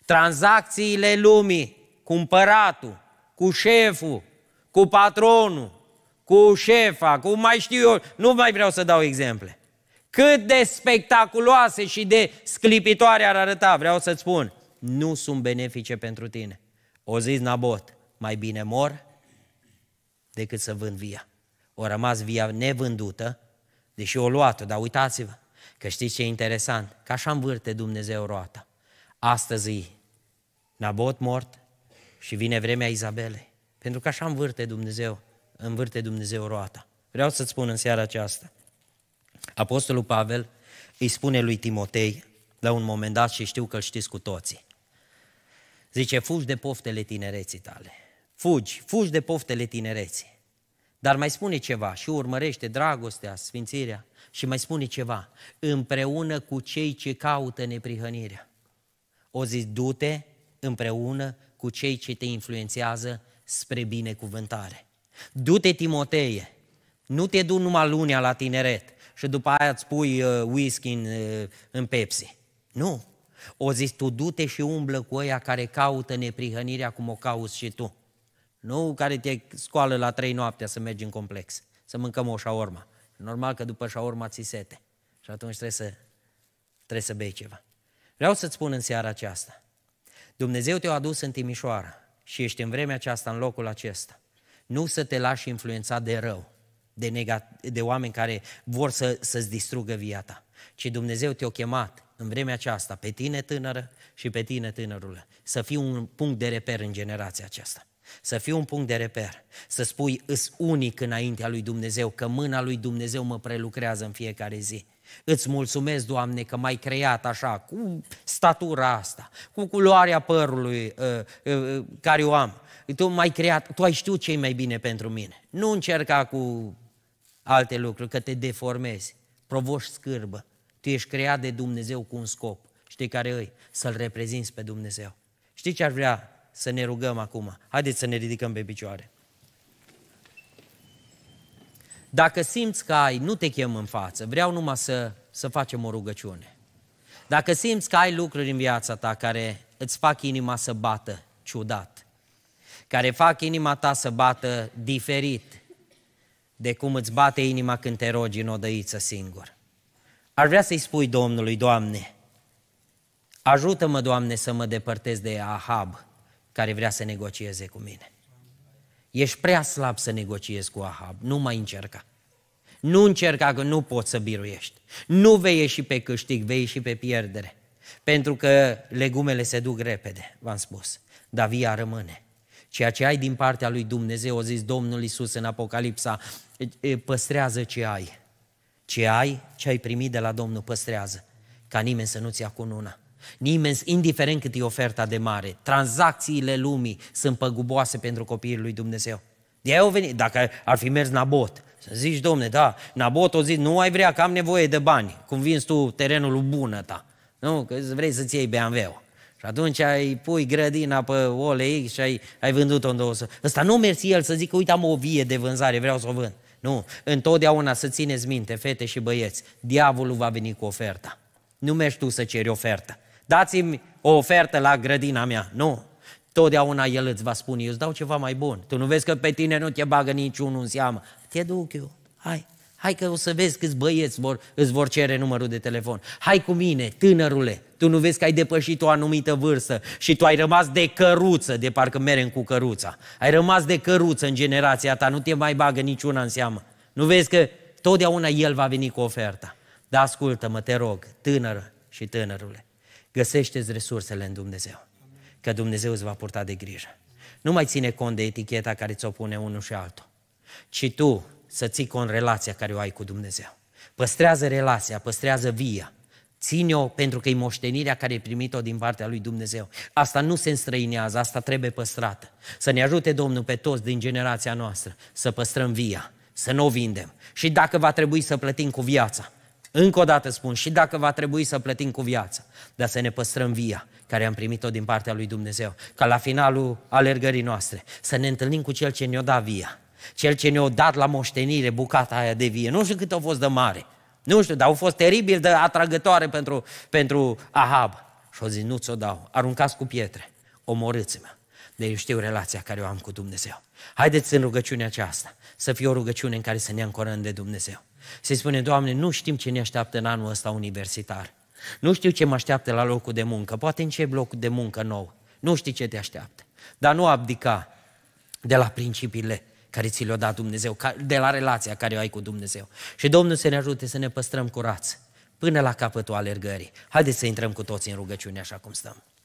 Tranzacțiile lumii, cumpăratul, cu șeful, cu patronul, cu șefa, cu mai știu eu, nu mai vreau să dau exemple. Cât de spectaculoase și de sclipitoare ar arăta, vreau să-ți spun, nu sunt benefice pentru tine. O zis Nabot, mai bine mor decât să vând via. O rămas via nevândută, deși o luat-o, dar uitați-vă, că știți ce e interesant, că așa învârte Dumnezeu roata. Astăzi Nabot mort și vine vremea Izabelei. Pentru că așa învârte Dumnezeu, învârte Dumnezeu roata. Vreau să-ți spun în seara aceasta. Apostolul Pavel îi spune lui Timotei, la un moment dat, și știu că îl știți cu toții, zice, fugi de poftele tinereții tale. Fugi, fugi de poftele tinereții. Dar mai spune ceva și urmărește dragostea, sfințirea și mai spune ceva, împreună cu cei ce caută neprihănirea. O zis, du-te împreună cu cei ce te influențează spre binecuvântare. Du-te, Timoteie, nu te du numai lunea la tineret și după aia îți pui uh, whisky în, uh, în Pepsi. Nu. O zis, tu du-te și umblă cu ăia care caută neprihănirea cum o cauți și tu. Nu care te scoală la trei noaptea să mergi în complex, să mâncăm o șaorma. Normal că după șaorma ți sete și atunci trebuie să, trebuie să bei ceva. Vreau să-ți spun în seara aceasta. Dumnezeu te-a adus în Timișoara, și ești în vremea aceasta, în locul acesta, nu să te lași influențat de rău, de, negat, de oameni care vor să, să-ți distrugă viața, ci Dumnezeu te-a chemat în vremea aceasta, pe tine tânără și pe tine tânărul, să fii un punct de reper în generația aceasta. Să fii un punct de reper, să spui, îs unic înaintea lui Dumnezeu, că mâna lui Dumnezeu mă prelucrează în fiecare zi. Îți mulțumesc, Doamne, că m-ai creat așa, cu statura asta, cu culoarea părului uh, uh, uh, care o am. Tu m-ai creat, tu ai știut ce e mai bine pentru mine. Nu încerca cu alte lucruri, că te deformezi, provoci scârbă. Tu ești creat de Dumnezeu cu un scop. Știi care îi? Să-L reprezinți pe Dumnezeu. Știi ce ar vrea să ne rugăm acum? Haideți să ne ridicăm pe picioare. Dacă simți că ai, nu te chem în față, vreau numai să, să facem o rugăciune. Dacă simți că ai lucruri în viața ta care îți fac inima să bată ciudat, care fac inima ta să bată diferit de cum îți bate inima când te rogi în odăiță singur. Ar vrea să-i spui Domnului, Doamne, ajută-mă, Doamne, să mă depărtez de Ahab, care vrea să negocieze cu mine. Ești prea slab să negociezi cu Ahab, nu mai încerca. Nu încerca că nu poți să biruiești. Nu vei ieși pe câștig, vei ieși pe pierdere. Pentru că legumele se duc repede, v-am spus. Dar via rămâne. Ceea ce ai din partea lui Dumnezeu, o zis Domnul Isus în Apocalipsa, păstrează ce ai. Ce ai, ce ai primit de la Domnul, păstrează. Ca nimeni să nu-ți ia cununa. Nimeni, indiferent cât e oferta de mare, tranzacțiile lumii sunt păguboase pentru copiii lui Dumnezeu. De aia au venit, dacă ar fi mers Nabot, să zici, domne, da, Nabot o zis, nu ai vrea că am nevoie de bani, cum vinzi tu terenul bună ta, nu, că vrei să-ți iei BMW-ul. Și atunci ai pui grădina pe olei și ai, ai vândut-o în două Ăsta nu mersi el să zică, uite, am o vie de vânzare, vreau să o vând. Nu, întotdeauna să țineți minte, fete și băieți, diavolul va veni cu oferta. Nu mergi tu să ceri ofertă dați-mi o ofertă la grădina mea. Nu. Totdeauna El îți va spune, eu îți dau ceva mai bun. Tu nu vezi că pe tine nu te bagă niciunul în seamă. Te duc eu. Hai, Hai că o să vezi câți băieți vor, îți vor cere numărul de telefon. Hai cu mine, tânărule, tu nu vezi că ai depășit o anumită vârstă și tu ai rămas de căruță, de parcă merem cu căruța. Ai rămas de căruță în generația ta, nu te mai bagă niciuna în seamă. Nu vezi că totdeauna el va veni cu oferta. Dar ascultă-mă, te rog, tânără și tânărule, Găsește-ți resursele în Dumnezeu, că Dumnezeu îți va purta de grijă. Nu mai ține cont de eticheta care ți-o pune unul și altul, ci tu să ții cont relația care o ai cu Dumnezeu. Păstrează relația, păstrează via, Ține-o pentru că e moștenirea care e primit-o din partea lui Dumnezeu. Asta nu se înstrăinează, asta trebuie păstrată. Să ne ajute Domnul pe toți din generația noastră să păstrăm via, să nu o vindem. Și dacă va trebui să plătim cu viața, încă o dată spun, și dacă va trebui să plătim cu viața, dar să ne păstrăm via care am primit-o din partea lui Dumnezeu, ca la finalul alergării noastre, să ne întâlnim cu Cel ce ne-o dat via, Cel ce ne-o dat la moștenire bucata aia de vie. Nu știu cât au fost de mare, nu știu, dar au fost teribil de atragătoare pentru, pentru Ahab. Și au zis, nu ți-o dau, aruncați cu pietre, omorâți-mă. De deci eu știu relația care o am cu Dumnezeu. Haideți în rugăciunea aceasta să fie o rugăciune în care să ne ancorăm de Dumnezeu. Se spune, Doamne, nu știm ce ne așteaptă în anul ăsta universitar. Nu știu ce mă așteaptă la locul de muncă. Poate încep locul de muncă nou. Nu știi ce te așteaptă. Dar nu abdica de la principiile care ți le-a dat Dumnezeu, de la relația care o ai cu Dumnezeu. Și Domnul să ne ajute să ne păstrăm curați până la capătul alergării. Haideți să intrăm cu toți în rugăciune așa cum stăm.